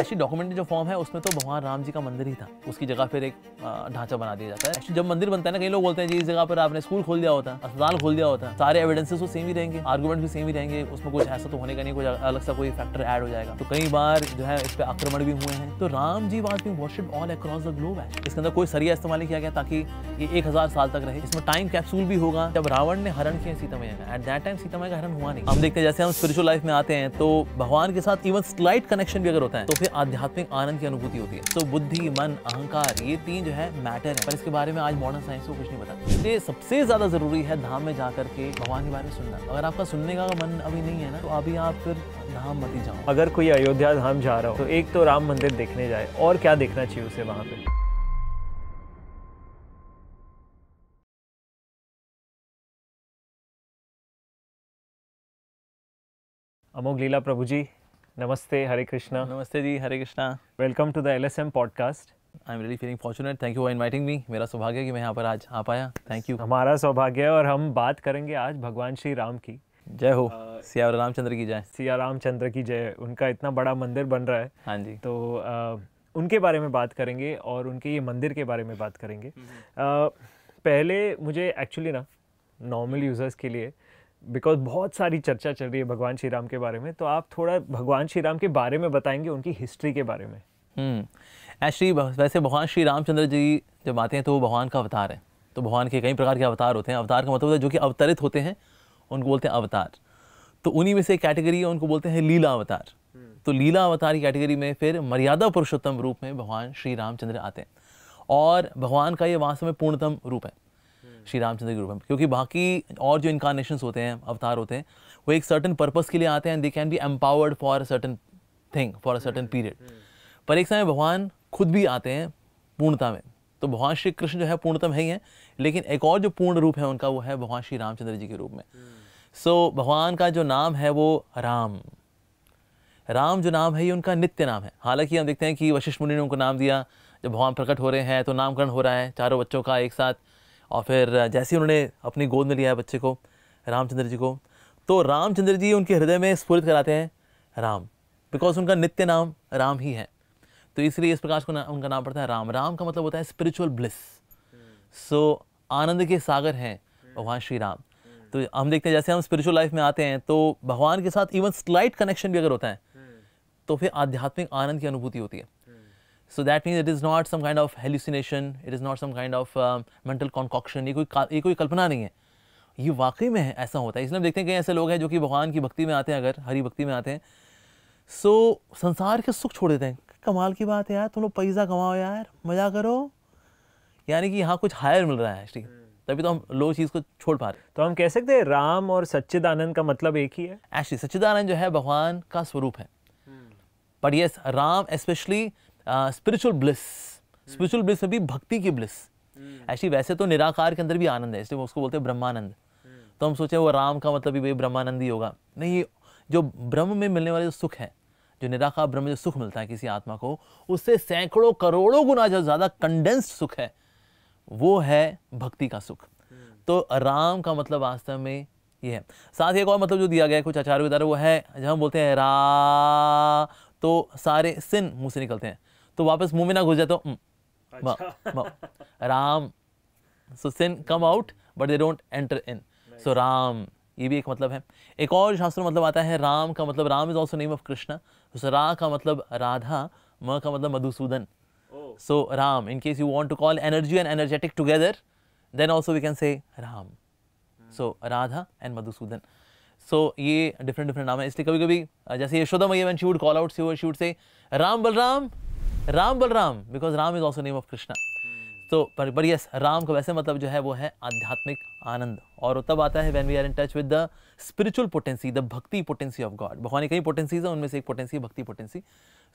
Actually document जो form है उसमें तो भगवान राम जी का मंदिर ही था उसकी जगह फिर एक ढांचा बना दिया जाता है एक्चुअली जब मंदिर बनता है ना कई लोग बोलते हैं जी इस जगह पर आपने स्कूल खोल दिया होता अस्पताल खोल दिया होता सारे एविडेंसेस तो सेम ही रहेंगे आर्गूमेंट भी सेम ही रहेंगे उसमें कुछ ऐसा तो होने का नहीं कुछ अलग सा कोई फैक्टर एड हो जाएगा तो कई बार जो है इस पर आक्रमण भी हुए हैं तो Ram ji was been worship all across the globe है इसके अंदर कोई सरिया इस्तेमाल किया गया ताकि ये एक हजार साल तक रहे इसमें टाइम कैप्सूल भी होगा जब रावण ने हरण किया सीता मैया का एट दैट टाइम सीता मैया का हरण हुआ नहीं हम देखते हैं जैसे हम स्पिरिचुअल लाइफ में आते हैं तो भगवान के साथ इवन स्लाइट कनेक्शन भी अगर होता है तो फिर आध्यात्मिक आनंद की अनुभूति होती है तो बुद्धि मन अहंकार ये तीन जो है मैटर है पर इसके बारे में आज मॉडर्न साइंस को कुछ नहीं पता इसलिए सबसे ज्यादा जरूरी है धाम में जाकर के भगवान के बारे में सुनना अगर आपका सुनने का मन अभी नहीं है ना तो अभी आप फिर धाम मत ही जाओ अगर कोई अयोध्या धाम जा रहा हो तो एक तो राम मंदिर देखने जाए और क्या देखना चाहिए उसे वहाँ पे अमोघ लीला प्रभु जी कृष्णा नमस्ते जी हरे Krishna welcome to the L S M podcast I am really feeling fortunate thank you for inviting me मेरा सौभाग्य कि मैं यहाँ पर आज आ पाया थैंक यू हमारा सौभाग्य है और हम बात करेंगे आज भगवान श्री राम की जय हो सिया रामचंद्र की जय सिया रामचंद्र की जय उनका इतना बड़ा मंदिर बन रहा है हाँ जी तो उनके बारे में बात करेंगे और उनके ये मंदिर के बारे में बात करेंगे हम्म। पहले मुझे एक्चुअली ना नॉर्मल यूज़र्स के लिए बिकॉज बहुत सारी चर्चा चल रही है भगवान श्री राम के बारे में तो आप थोड़ा भगवान श्री राम के बारे में बताएंगे उनकी हिस्ट्री के बारे में एक्चुअली हम्म, वैसे भगवान श्री रामचंद्र जी जब आते हैं तो वो भगवान का अवतार है तो भगवान के कई प्रकार के अवतार होते हैं अवतार का मतलब जो कि अवतरित होते हैं उनको बोलते हैं अवतार तो उन्हीं में से एक कैटेगरी है उनको बोलते हैं लीला अवतार हम्म। तो लीला अवतार की कैटेगरी में फिर मर्यादा पुरुषोत्तम रूप में भगवान श्री रामचंद्र आते हैं और भगवान का ये वास्तव में पूर्णतम रूप है श्री रामचंद्र के रूप में क्योंकि बाकी और जो इनकारनेशन होते हैं अवतार होते हैं वो एक सर्टन पर्पज़ के लिए आते हैं they can be empowered for a certain thing for a certain period पर एक समय भगवान खुद भी आते हैं पूर्णता में तो भगवान श्री कृष्ण जो है पूर्णतम है ही है लेकिन एक और जो पूर्ण रूप है उनका वो है भगवान श्री रामचंद्र जी के रूप में सो so, भगवान का जो नाम है वो राम राम जो नाम है ये उनका नित्य नाम है हालांकि हम देखते हैं कि वशिष्ठ मुनि ने उनको नाम दिया जब भगवान प्रकट हो रहे हैं तो नामकरण हो रहा है चारों बच्चों का एक साथ और फिर जैसे ही उन्होंने अपनी गोद में लिया है बच्चे को रामचंद्र जी को तो रामचंद्र जी उनके हृदय में स्फुरित कराते हैं राम बिकॉज उनका नित्य नाम राम ही है तो इसलिए इस प्रकाश को ना, उनका नाम पड़ता है राम राम का मतलब होता है स्पिरिचुअल ब्लिस सो आनंद के सागर हैं भगवान श्री राम तो हम देखते हैं जैसे हम स्पिरिचुअल लाइफ में आते हैं तो भगवान के साथ इवन स्लाइट कनेक्शन भी अगर होता है तो फिर आध्यात्मिक आनंद की अनुभूति होती है so that means it is not some kind of hallucination it is not some kind of mental concoction ये कोई ये कोई कल्पना नहीं है ये वाकई में है ऐसा होता है इसलिए हम देखते हैं कि ऐसे लोग हैं जो कि भगवान की भक्ति में आते हैं अगर हरी भक्ति में आते हैं सो so, संसार के सुख छोड़ देते हैं कमाल की बात है यार तुम लोग पैसा कमाओ यार मज़ा करो यानी कि यहाँ कुछ हायर मिल रहा है ठीक हम्म। तभी तो हम लो चीज़ को छोड़ पा रहे तो हम कह सकते हैं राम और सच्चिदानंद का मतलब एक ही है एक्चुअली सच्चिदानंद जो है भगवान का स्वरूप है but hmm. Yes Ram specially spiritual bliss spiritual bliss में भी भक्ति की ब्लिस एक्चुअली hmm. वैसे तो निराकार के अंदर भी आनंद है इसलिए उसको बोलते हैं ब्रह्मानंद hmm. तो हम सोचे वो राम का मतलब भी ब्रह्मानंद ही होगा नहीं ये जो ब्रह्म में मिलने वाले जो सुख है जो निराकार ब्रह्म जो सुख मिलता है किसी आत्मा को उससे सैकड़ों करोड़ों गुना जो ज़्यादा कंडेंस्ड सुख है वो है भक्ति का सुख hmm. तो राम का मतलब वास्तव में ये है साथ ही एक और मतलब जो दिया गया है कुछ आचार्य विदार वो है जब हम बोलते हैं रा तो सारे सिन मुँह से निकलते हैं तो वापस मुंह में ना घुस जाता हूँ Ram so sin come out but they don't enter in so Ram ये भी एक मतलब है एक और शास्त्र मतलब आता है राम का मतलब Ram is also name of Krishna so रा का मतलब राधा म का मतलब Madhusudan so oh. Ram in case you want to call energy and energetic together then also we can say Ram so hmm. Radha and Madhusudan so ये डिफरेंट डिफरेंट नाम है इसलिए कभी कभी जैसे यशोदा मैया when she would call out see she would say Ram Balram Ram Balram because Ram is also name of Krishna तो पर बट यस राम का वैसे मतलब जो है वो है आध्यात्मिक आनंद और तब आता है when we are in touch with the spiritual potency the bhakti potency of God भगवान की कई पोटेंसीज हैं उनमें से एक पोटेंसी भक्ति पोटेंसी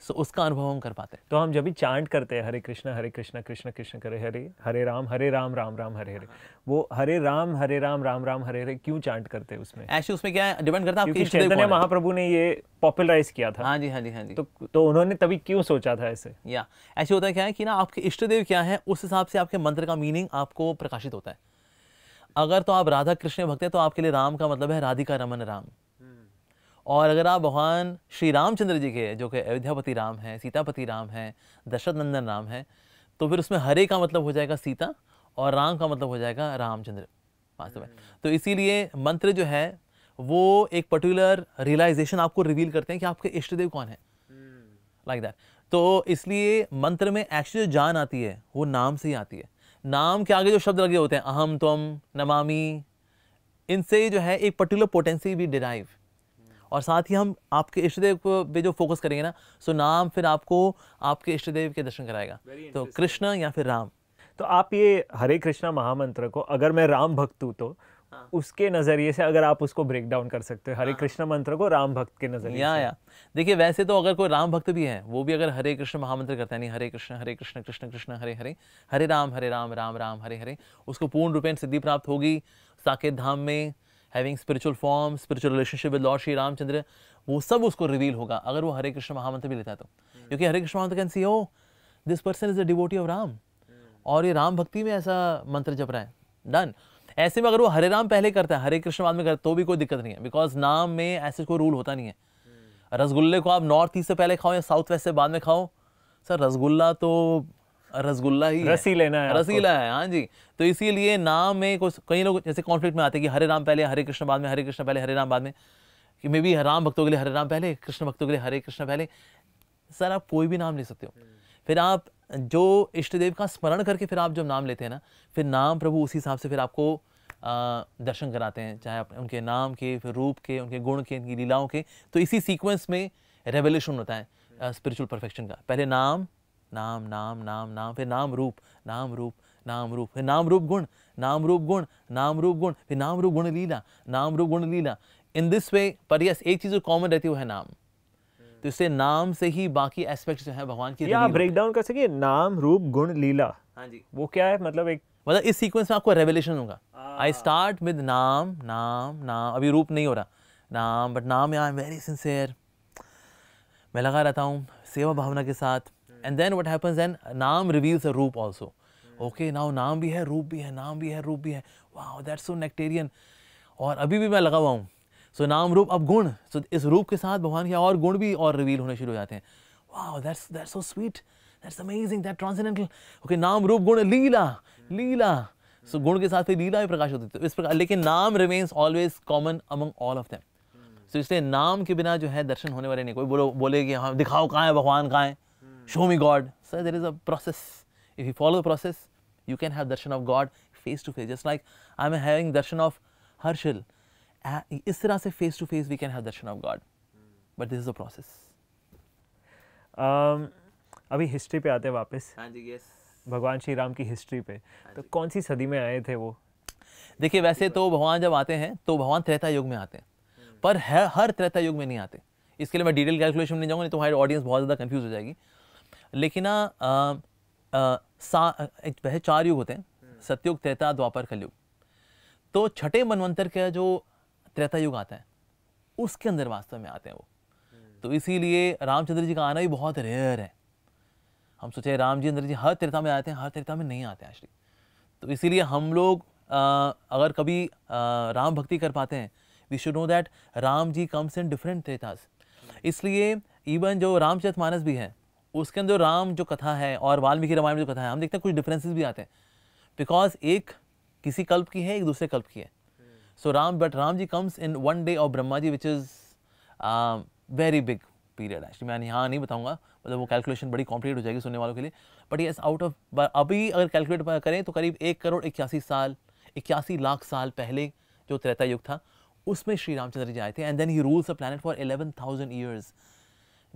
सो उसका अनुभव हम कर पाते हैं तो हम जब भी चांट करते हैं हरे कृष्णा हरे कृष्णा कृष्ण कृष्ण करे हरे हरे राम हरे राम राम राम हरे हरे वो हरे राम हरे राम राम राम हरे हरे क्यों चांट करते हैं उसमें ऐसे उसमें क्या डिपेंड करता है चैतन्य महाप्रभु ने ये पॉपुलराइज किया था हाँ जी हाँ जी हाँ जी तो तो उन्होंने तभी क्यों सोचा था ऐसे या ऐसे होता है क्या है कि ना आपके इष्ट देव क्या है उस हिसाब से आपके मंत्र का मीनिंग आपको प्रकाशित होता है अगर तो आप राधा कृष्ण भक्त हैं तो आपके लिए राम का मतलब है राधिका रमन राम और अगर आप भगवान श्री रामचंद्र जी के जो कि अयोध्यापति राम हैं सीतापति राम हैं दशरथ नंदन राम हैं तो फिर उसमें हरे का मतलब हो जाएगा सीता और राम का मतलब हो जाएगा रामचंद्र वास्तव में तो इसीलिए मंत्र जो है वो एक पर्टिकुलर रियलाइजेशन आपको रिवील करते हैं कि आपके इष्ट देव कौन है लाइक दैट तो इसलिए मंत्र में एक्चुअली जो जान आती है वो नाम से ही आती है नाम के आगे जो शब्द लगे होते हैं अहम तुम नमामी इनसे जो है एक पर्टिकुलर पोटेंसी भी डिराइव और साथ ही हम आपके इष्ट देव पे जो फोकस करेंगे ना सो नाम फिर आपको आपके इष्ट देव के दर्शन कराएगा तो कृष्ण या फिर राम तो आप ये हरे कृष्णा महामंत्र को अगर मैं राम भक्त हूँ तो हाँ। उसके नज़रिए से अगर आप उसको ब्रेक डाउन कर सकते हो हरे हाँ। कृष्ण मंत्र को राम भक्त के नज़रिए या या देखिए वैसे तो अगर कोई राम भक्त भी है वो भी अगर हरे कृष्ण महामंत्र करता है नहीं हरे कृष्ण हरे कृष्ण कृष्ण कृष्ण हरे हरे हरे राम हरे राम राम राम हरे हरे उसको पूर्ण रूपेण सिद्धि प्राप्त होगी साकेत धाम में having spiritual form spiritual relationship with Lord Shri Ramchandra वो सब उसको रिवील होगा अगर वो हरे कृष्ण महामंत्र भी लेता है तो क्योंकि हरे कृष्ण महामंत्र can see oh this person is a devotee of Ram और ये राम भक्ति में ऐसा मंत्र जप रहा है डन ऐसे में अगर वो हरे राम पहले करता है हरे कृष्ण बाद में करता तो भी कोई दिक्कत नहीं है बिकॉज नाम में ऐसे कोई रूल होता नहीं है रसगुल्ले को आप नॉर्थ ईस्ट से पहले खाओ या साउथ वेस्ट से बाद में खाओ सर रसगुल्ला तो रसगुल्ला ही रसी लेना है रसीला है हाँ जी तो इसीलिए नाम में कुछ कई लोग जैसे कॉन्फ्लिक्ट में आते हैं कि हरे राम पहले हरे कृष्ण बाद में हरे कृष्ण पहले हरे राम बाद में कि मे बी राम भक्तों के लिए हरे राम पहले कृष्ण भक्तों के लिए हरे कृष्ण पहले सर आप कोई भी नाम ले सकते हो फिर आप जो इष्ट देव का स्मरण करके फिर आप जब नाम लेते हैं ना फिर नाम प्रभु उसी हिसाब से फिर आपको दर्शन कराते हैं चाहे आप उनके नाम के फिर रूप के उनके गुण के उनकी लीलाओं के तो इसी सीक्वेंस में रेवोल्यूशन होता है स्पिरिचुअल परफेक्शन का पहले नाम नाम नाम नाम नाम फिर नाम रूप नाम रूप नाम रूप फिर नाम रूप गुण नाम रूप गुण नाम रूप गुण फिर नाम रूप गुण लीला नाम रूप गुण लीला इन दिस वे पर यस एक चीज़ जो कॉमन रहती है वो है नाम तो इससे नाम से ही बाकी एस्पेक्ट जो है भगवान की आप ब्रेक डाउन कर सकिए नाम रूप गुण लीला हाँ जी वो क्या है मतलब एक मतलब इस सीक्वेंस में आपको रेवलेशन होगा आई स्टार्ट विद नाम नाम नाम अभी रूप नहीं हो रहा नाम बट नाम आई एम वेरी सिंसेयर मैं लगा रहता हूँ सेवा भावना के साथ and then what happens an naam reveals a roop also okay now नाम भी है रूप भी है नाम भी है रूप भी है वाह दैट सो नेक्टेरियन और अभी भी मैं लगा हुआ हूँ सो so, नाम रूप अब गुण सो so, इस रूप के साथ भगवान के और गुण भी और रिवील होने शुरू हो जाते हैं वाह that's that's so sweet that's amazing that transcendental okay नाम रूप गुण लीला लीला सो so, गुण के साथ फिर लीला भी प्रकाश होती है तो इस प्रकार लेकिन नाम remains always common among all of them so इसलिए नाम के बिना जो है दर्शन होने वाले नहीं कोई बोलो बोले कि हाँ दिखाओ कहाँ है भगवान कहाँ है show me God. So there is a process. If you follow the process, you can have darshan of God face to face. Just like I'm having darshan of Harshil. Is तरह से face to face we can have darshan of God. But this is a process. Um, अभी history पे आते हैं वापस हाँ जी yes भगवान श्री राम की हिस्ट्री पे तो कौन सी सदी में आए थे वो देखिए वैसे तो भगवान जब आते हैं तो भगवान त्रेता युग में आते हैं पर हर त्रेता युग में नहीं आते इसके लिए मैं डिटेल कैलकुलेशन नहीं जाऊंगा नहीं तो हमारी ऑडियंस बहुत ज़्यादा कंफ्यूज हो जाएगी लेकिन ना वह चार युग होते हैं सत्युग त्रेता द्वापर कलयुग तो छठे मनवंतर का जो त्रेता युग आता है उसके अंदर वास्तव में आते हैं वो तो इसीलिए रामचंद्र जी का आना भी बहुत रेयर है हम सोचे राम जी चंद्र जी हर त्रेता में आते हैं हर त्रेता में नहीं आते एक्चुअली तो इसीलिए हम लोग आ, अगर कभी आ, राम भक्ति कर पाते हैं we should know that Ram ji comes in different Tretas इसलिए इवन जो रामचरित भी है उसके अंदर राम जो कथा है और वाल्मीकि रामायण जो कथा है हम देखते हैं कुछ डिफरेंसेस भी आते हैं बिकॉज एक किसी कल्प की है एक दूसरे कल्प की है so Ram but Ram ji comes in one day of Brahma ji which is very big period actually मैं यहाँ नहीं बताऊँगा मतलब वो कैलकुलेशन बड़ी कॉम्प्लीट हो जाएगी सुनने वालों के लिए बट येस आउट ऑफ अभी अगर कैलकुलेट करें तो करीब एक करोड़ इक्यासी साल इक्यासी लाख साल पहले जो त्रेता युग था उसमें श्री रामचंद्र जी आए थे and then he rules a planet for eleven thousand years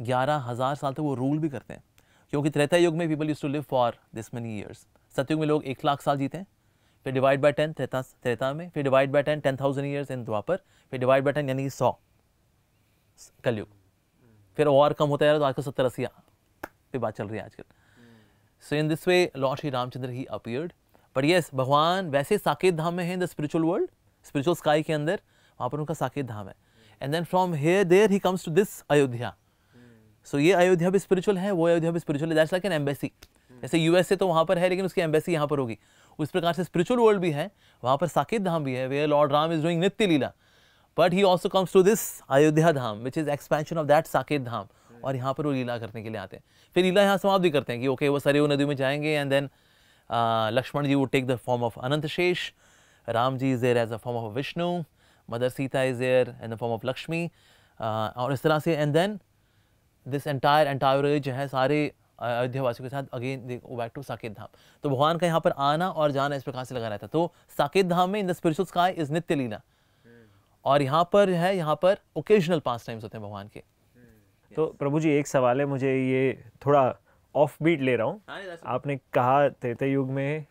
ग्यारह हज़ार साल तक वो रूल भी करते हैं क्योंकि त्रेता युग में people use to live for this many years Satyug में लोग एक लाख साल जीते हैं फिर divide by ten Treta Treta में फिर divide by ten ten thousand years in Dvapar फिर डिवाइड बाई टेन यानी कि सौ कलयुग फिर और कम होता है तो आज कल सत्तर अस्सी पे बात चल रही है आजकल so in this way Lord Shri Ramchandra he appeared but yes भगवान वैसे साकेत धाम में है in the spiritual world spiritual sky के अंदर वहाँ पर उनका साकेत धाम है and then from here there he comes to this Ayodhya so so, ये अयोध्या भी स्पिरिचुअल है वो अयोध्या भी स्पिरिचुअल है लाइक एन एम्बेसी जैसे यूएसए तो वहाँ पर है लेकिन उसकी एम्बेसी यहाँ पर होगी उस प्रकार से स्पिरिचुअल वर्ल्ड भी है वहाँ पर साकेत धाम भी है way Lord Ram is doing nitya leela but he also comes to this Ayodhya Dham which is expansion of that Saket Dham और यहाँ पर वो लीला करने के लिए आते हैं फिर लीला यहाँ समाप्त भी करते हैं कि ओके okay, वो सरयू नदी में जाएंगे एंड देन लक्ष्मण जी वो take the form of Anant Shesh Ram ji is there as a form of Vishnu mother Sita is there in the form of Lakshmi और इस तरह से and then this entire entire जो है सारे अयोध्या वासियों के साथ again back to Saket Dham तो भगवान का यहाँ पर आना और जाना इस प्रकार से लगा रहता है तो साकेत धाम में in the spiritual sky is nitya leela और यहाँ पर है यहाँ पर ओकेजनल पास टाइम्स होते हैं भगवान के हम्म। तो प्रभु जी एक सवाल है मुझे ये थोड़ा ऑफ बीट ले रहा हूँ हाँ, आपने कहा तेते युग में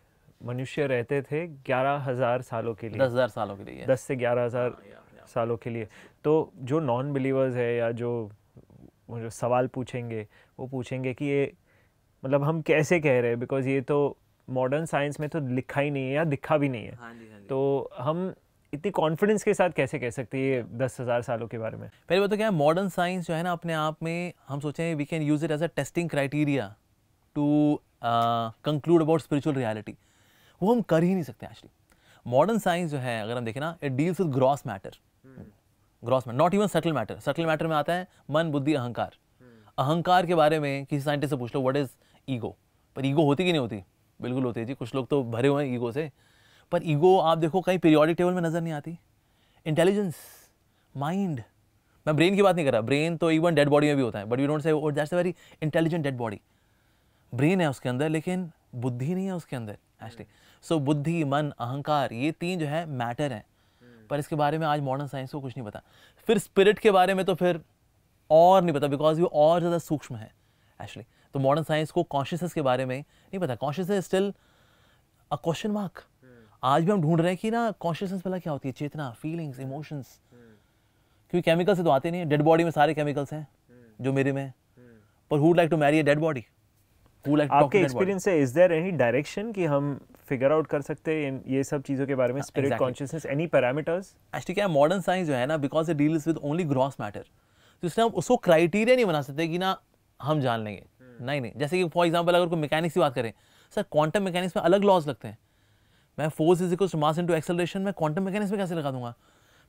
मनुष्य रहते थे ग्यारह हज़ार सालों के लिए दस हज़ार सालों के लिए दस से ग्यारह हज़ार हाँ, सालों के लिए तो जो नॉन बिलीवर्स है या जो जो सवाल पूछेंगे वो पूछेंगे कि ये मतलब हम कैसे कह रहे हैं बिकॉज ये तो मॉडर्न साइंस में तो लिखा ही नहीं है या दिखा भी नहीं है हाँ जी, हाँ जी। तो हम इतनी कॉन्फिडेंस के साथ कैसे कह सकते हैं ये दस हज़ार सालों के बारे में पहले बात तो क्या है मॉडर्न साइंस जो है ना अपने आप में हम सोचें we can use it as a testing criteria to conclude about spiritual reality वो हम कर ही नहीं सकते एक्चुअली मॉडर्न साइंस जो है अगर हम देखें ना it deals with gross matter gross matter not even subtle matter subtle matter में आता है मन बुद्धि अहंकार हम्म। अहंकार के बारे में किसी साइंटिस्ट से पूछ लो व्हाट इज़ ईगो पर ईगो होती कि नहीं होती बिल्कुल होती है जी कुछ लोग तो भरे हुए हैं ईगो से पर ईगो आप देखो कहीं पीरियोडिक टेबल में नज़र नहीं आती इंटेलिजेंस माइंड मैं ब्रेन की बात नहीं कर रहा ब्रेन तो इवन डेड बॉडी में भी होता है but we don't say that's a very intelligent dead body brain है उसके अंदर लेकिन बुद्धि नहीं है उसके अंदर एक्चुअली हम्म। सो बुद्धि मन अहंकार ये तीन जो है मैटर हैं पर इसके बारे में आज मॉडर्न साइंस को कुछ नहीं पता फिर स्पिरिट के बारे में तो फिर और नहीं पता बिकॉज वो और ज़्यादा सूक्ष्म है एक्चुअली तो मॉडर्न साइंस को कॉन्शियसनेस के बारे में नहीं पता consciousness still a question mark आज भी हम ढूंढ रहे हैं कि ना कॉन्शियसनेस पहला क्या होती है चेतना फीलिंग्स इमोशंस क्योंकि केमिकल से तो आते नहीं है डेड बॉडी में सारे केमिकल्स हैं जो मेरे में पर who like to marry a dead body आपके एक्सपीरियंस से इज देयर एनी डायरेक्शन कि हम फिगर आउट कर सकते हैं ये सब चीज़ों के बारे में spirit consciousness any parameters actually क्या मॉडर्न साइंस जो है ना because it deals with only gross matter तो इसलिए हम उसको क्राइटेरिया नहीं बना सकते कि ना हम जान लेंगे hmm. नहीं नहीं जैसे कि फॉर एग्जाम्पल अगर कोई मैकेनिक्स की बात करें सर क्वांटम मैकेनिक्स में अलग लॉज लगते हैं मैं force is equal mass into acceleration मैं क्वांटम मैकेनिक्स में कैसे लगा दूंगा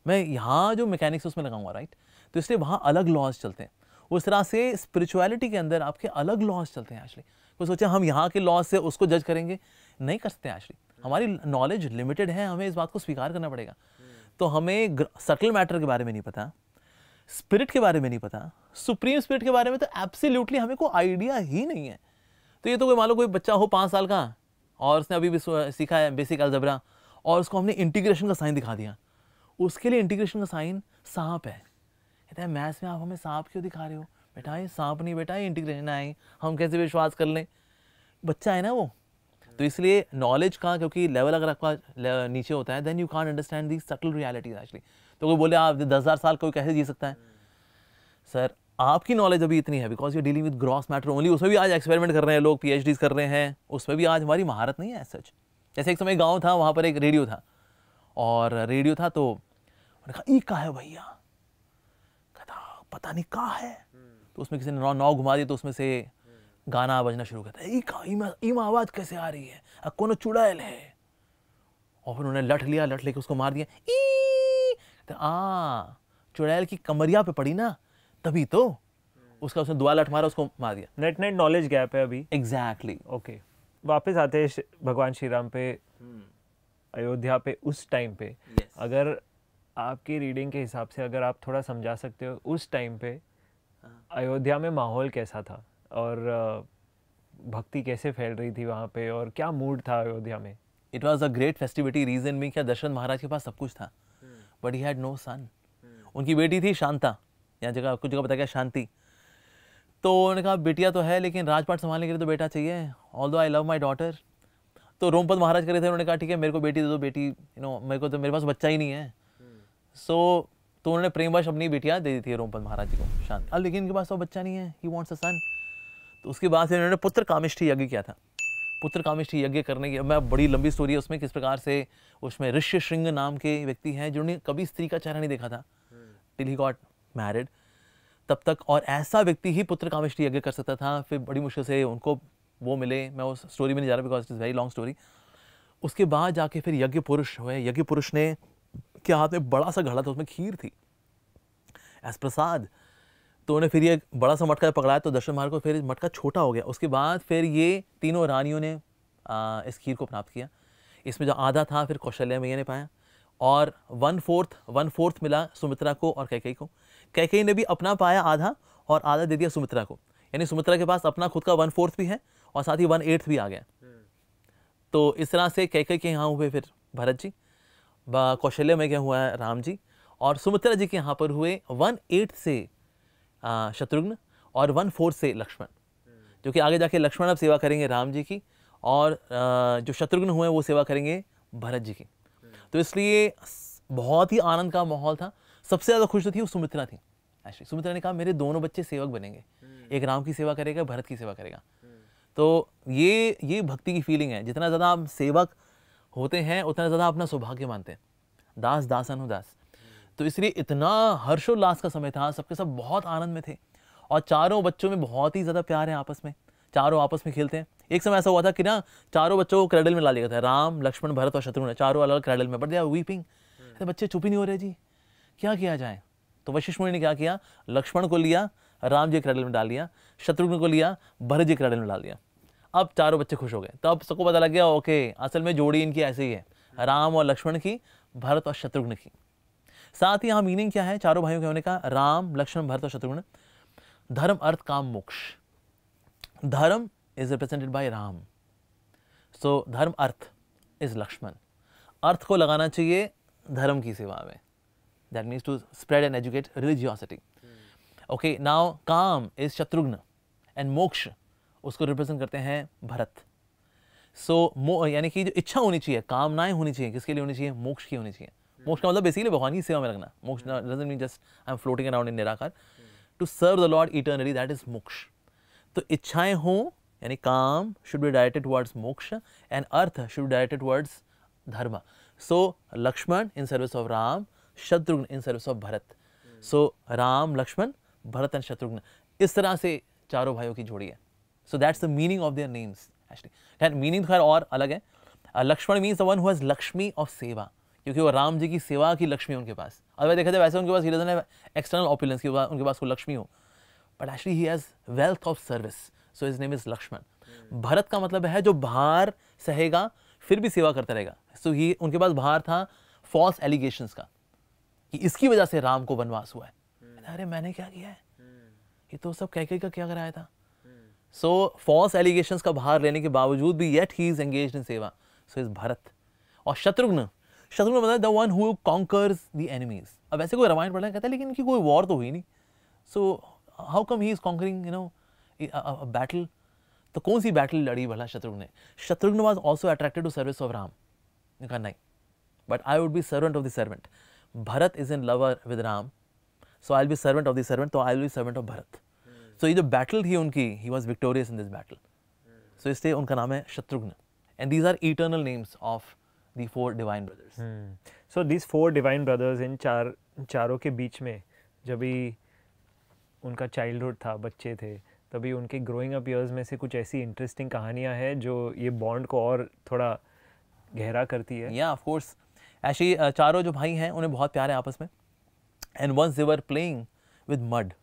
मैं यहाँ जो मैकेनिक्स उसमें लगाऊंगा राइट तो इसलिए वहाँ अलग लॉज चलते हैं उस तरह से स्पिरिचुअलिटी के अंदर आपके अलग लॉज चलते हैं एक्चुअली कोई सोचा हम यहाँ के लॉज से उसको जज करेंगे नहीं कर सकते एक्चुअली हमारी नॉलेज लिमिटेड है हमें इस बात को स्वीकार करना पड़ेगा तो हमें सटल मैटर के बारे में नहीं पता स्पिरिट के बारे में नहीं पता सुप्रीम स्पिरिट के बारे में तो एब्सोल्युटली हमें कोई आइडिया ही नहीं है तो ये तो कोई मान लो कोई बच्चा हो पाँच साल का और उसने अभी भी सीखा है बेसिक अलजबरा और उसको हमने इंटीग्रेशन का साइन दिखा दिया उसके लिए इंटीग्रेशन का साइन सांप है बेटा मैथ्स में आप हमें सांप क्यों दिखा रहे हो बेटा ये सांप नहीं बेटा ये इंटीग्रेशन आए हम कैसे विश्वास कर लें बच्चा है ना वो तो इसलिए नॉलेज का क्योंकि लेवल अगर आपका नीचे होता है then you can understand the subtle reality actually तो कोई बोले आप दस हज़ार साल कोई कैसे जी सकता है सर आपकी नॉलेज अभी इतनी है because you dealing with gross matter only उसमें भी आज एक्सपेरिमेंट कर रहे हैं लोग पीएचडीज कर रहे हैं उसमें भी आज हमारी महारत नहीं है सच जैसे एक समय गाँव था वहाँ पर एक रेडियो था और रेडियो था तो उन्होंने कहा ई का है भैया पता नहीं कहाँ है तो उसमें किसी ने नौ नौ घुमा दी तो उसमें से गाना बजना शुरू करता है इमा इमा आवाज़ कैसे आ रही है कोनो चुड़ैल है और फिर उन्होंने लठ लिया लठ लेके उसको मार दिया तो आ हाँ, चुड़ैल की कमरिया पे पड़ी ना तभी तो उसका उसने दुआ लठ मारा उसको मार दिया नेट नेट नॉलेज गैप है अभी एग्जैक्टली exactly. Okay okay. वापस आते हैं भगवान श्री राम पे हम्म। अयोध्या पे उस टाइम पे yes. अगर आपकी रीडिंग के हिसाब से अगर आप थोड़ा समझा सकते हो उस टाइम पे हाँ। अयोध्या में माहौल कैसा था और भक्ति कैसे फैल रही थी वहाँ पे और क्या मूड था अयोध्या में it was a great festivity region में क्या दशरथ महाराज के पास सब कुछ था but he had no son उनकी बेटी थी शांता यहाँ जगह कुछ जगह बताया गया शांति तो उन्होंने कहा बेटिया तो है लेकिन राजपाट संभालने के लिए तो बेटा चाहिए ऑल दो आई लव माई डॉटर तो रोमपद महाराज करे थे उन्होंने कहा ठीक है मेरे को बेटी दे दो बेटी यू नो मेरे को तो मेरे पास बच्चा ही नहीं है सो so, तो उन्होंने प्रेमवश अपनी बेटियाँ दे दी थी रोमपत महाराज जी को शांत अब लेकिन इनके पास तो बच्चा नहीं है ही वॉन्ट्स अ सन तो उसके बाद से इन्होंने पुत्र कामिष्ठी यज्ञ किया था पुत्र कामिष्ठी यज्ञ करने की मैं बड़ी लंबी स्टोरी है उसमें किस प्रकार से उसमें ऋष्य श्रृंग नाम के व्यक्ति हैं जिन्होंने कभी स्त्री का चेहरा नहीं देखा था टिल ही गॉट मैरिड तब तक और ऐसा व्यक्ति ही पुत्र कामिष्ठी यज्ञ कर सकता था फिर बड़ी मुश्किल से उनको वो मिले मैं उस स्टोरी में नहीं जा रहा because it is very long story उसके बाद जाके फिर यज्ञ पुरुष हुए यज्ञ पुरुष ने के हाथ में बड़ा सा घड़ा था उसमें खीर थी एस प्रसाद तो उन्हें फिर ये बड़ा सा मटका पकड़ाया तो दर्शन महाराज को फिर मटका छोटा हो गया उसके बाद फिर ये तीनों रानियों ने आ, इस खीर को प्राप्त किया इसमें जो आधा था फिर कौशल्या मैया ने पाया और वन फोर्थ वन फोर्थ मिला सुमित्रा को और कैकई को कैकई ने भी अपना पाया आधा और आधा दे दिया सुमित्रा को यानी सुमित्रा के पास अपना खुद का वन फोर्थ भी है और साथ ही वन एट्थ भी आ गया हम्म। तो इस तरह से कैके के यहाँ हुए फिर भरत जी कौशल्य में क्या हुआ है राम जी और सुमित्रा जी के यहाँ पर हुए वन एट से शत्रुघ्न और वन फोर से लक्ष्मण जो कि आगे जाके लक्ष्मण अब सेवा करेंगे राम जी की और जो शत्रुघ्न हुए वो सेवा करेंगे भरत जी की तो इसलिए बहुत ही आनंद का माहौल था सबसे ज़्यादा खुश थी वो सुमित्रा थी एक्चुअली सुमित्रा ने कहा मेरे दोनों बच्चे सेवक बनेंगे हम्म। एक राम की सेवा करेगा भरत की सेवा करेगा हम्म। तो ये ये भक्ति की फीलिंग है जितना ज़्यादा आप सेवक होते हैं उतना ज़्यादा अपना सौभाग्य मानते हैं दास दास अनुदास तो इसलिए इतना हर्षोल्लास का समय था सबके सब बहुत आनंद में थे और चारों बच्चों में बहुत ही ज़्यादा प्यार है आपस में चारों आपस में खेलते हैं एक समय ऐसा हुआ था कि ना चारों बच्चों को क्रेडल में ला लिया था राम लक्ष्मण भरत और शत्रु ने चारों अलग क्रेडल में बट दे आर वीपिंग अरे बच्चे चुप ही नहीं हो रहे जी क्या किया जाए तो वशिष्ठ मुनि ने क्या किया लक्ष्मण को लिया राम जी क्रेडल में डाल लिया शत्रुघ्न को लिया भरत जी क्रेडल में डाल दिया अब चारों बच्चे खुश हो गए तो अब सबको पता लग गया ओके असल में जोड़ी इनकी ऐसी ही है राम और लक्ष्मण की भरत और शत्रुघ्न की साथ ही यहाँ मीनिंग क्या है चारों भाइयों के होने का राम लक्ष्मण भरत और शत्रुघ्न धर्म अर्थ kama moksha dharma is represented by Ram so so, dharma earth is Lakshman अर्थ को लगाना चाहिए धर्म की सेवा में that means to spread and educate religiosity okay now kama is Shatrughna and moksha उसको रिप्रेजेंट करते हैं भरत सो so, मो यानी कि जो इच्छा होनी चाहिए कामनाएं होनी चाहिए किसके लिए होनी चाहिए मोक्ष की होनी चाहिए मोक्ष का मतलब बेसिकली भगवान की सेवा में लगना moksha doesn't mean just I am floating around in nirakar to serve the lord eternally that is moksha तो इच्छाएं हो यानी kama should be directed towards moksha and artha should be directed towards dharma so Lakshman in service of Ram Shatrughna in service of Bharat so Ram Lakshman Bharat and Shatrughna इस तरह से चारों भाइयों की जोड़ी है so that's the meaning of their names actually खैर मीनिंग खैर और अलग है Lakshman means the one who has Lakshmi of seva क्योंकि वो राम जी की सेवा की लक्ष्मी उनके पास अगर देखा जाए वैसे उनके पास ही है एक्सटर्नल ऑपुलेंस की उनके पास वो लक्ष्मी हो but actually he has wealth of service so is name is Lakshman Bharat का मतलब है जो भार सहेगा फिर भी सेवा करता रहेगा सो ही उनके पास भार था फॉल्स एलिगेशन का कि इसकी वजह से राम को वनवास हुआ है hmm. अरे मैंने क्या किया है hmm. ये तो सब कह के का क्या कराया था सो फॉल्स एलिगेशन का भार लेने के बावजूद भी yet he is engage in seva so is Bharat और शत्रुघ्न शत्रुघ्न बताया the one who conquers the enemies अब ऐसे कोई रामायण पढ़ना कहता है लेकिन इनकी कोई वॉर तो हुई नहीं so how come he is conquering you know battle तो कौन सी बैटल लड़ी भला शत्रुघ्न ने Shatrughna was also attracted to service of Ram कहा नहीं but I would be servant of the servant Bharat is in lover with Ram so I will be servant of the servant तो I will be servant of Bharat so ये जो battle थी उनकी he was victorious in this battle so इससे उनका नाम है Shatrughna and these are eternal names of the four divine brothers so these four divine brothers in चार चारों के बीच में जब भी उनका चाइल्डहुड था बच्चे थे तभी उनके ग्रोइंग अप ईयर्स में से कुछ ऐसी इंटरेस्टिंग कहानियाँ हैं जो ये बॉन्ड को और थोड़ा गहरा करती है या ऑफ कोर्स ऐसे चारों जो भाई हैं उन्हें बहुत प्यार है आपस में and once they were playing with mud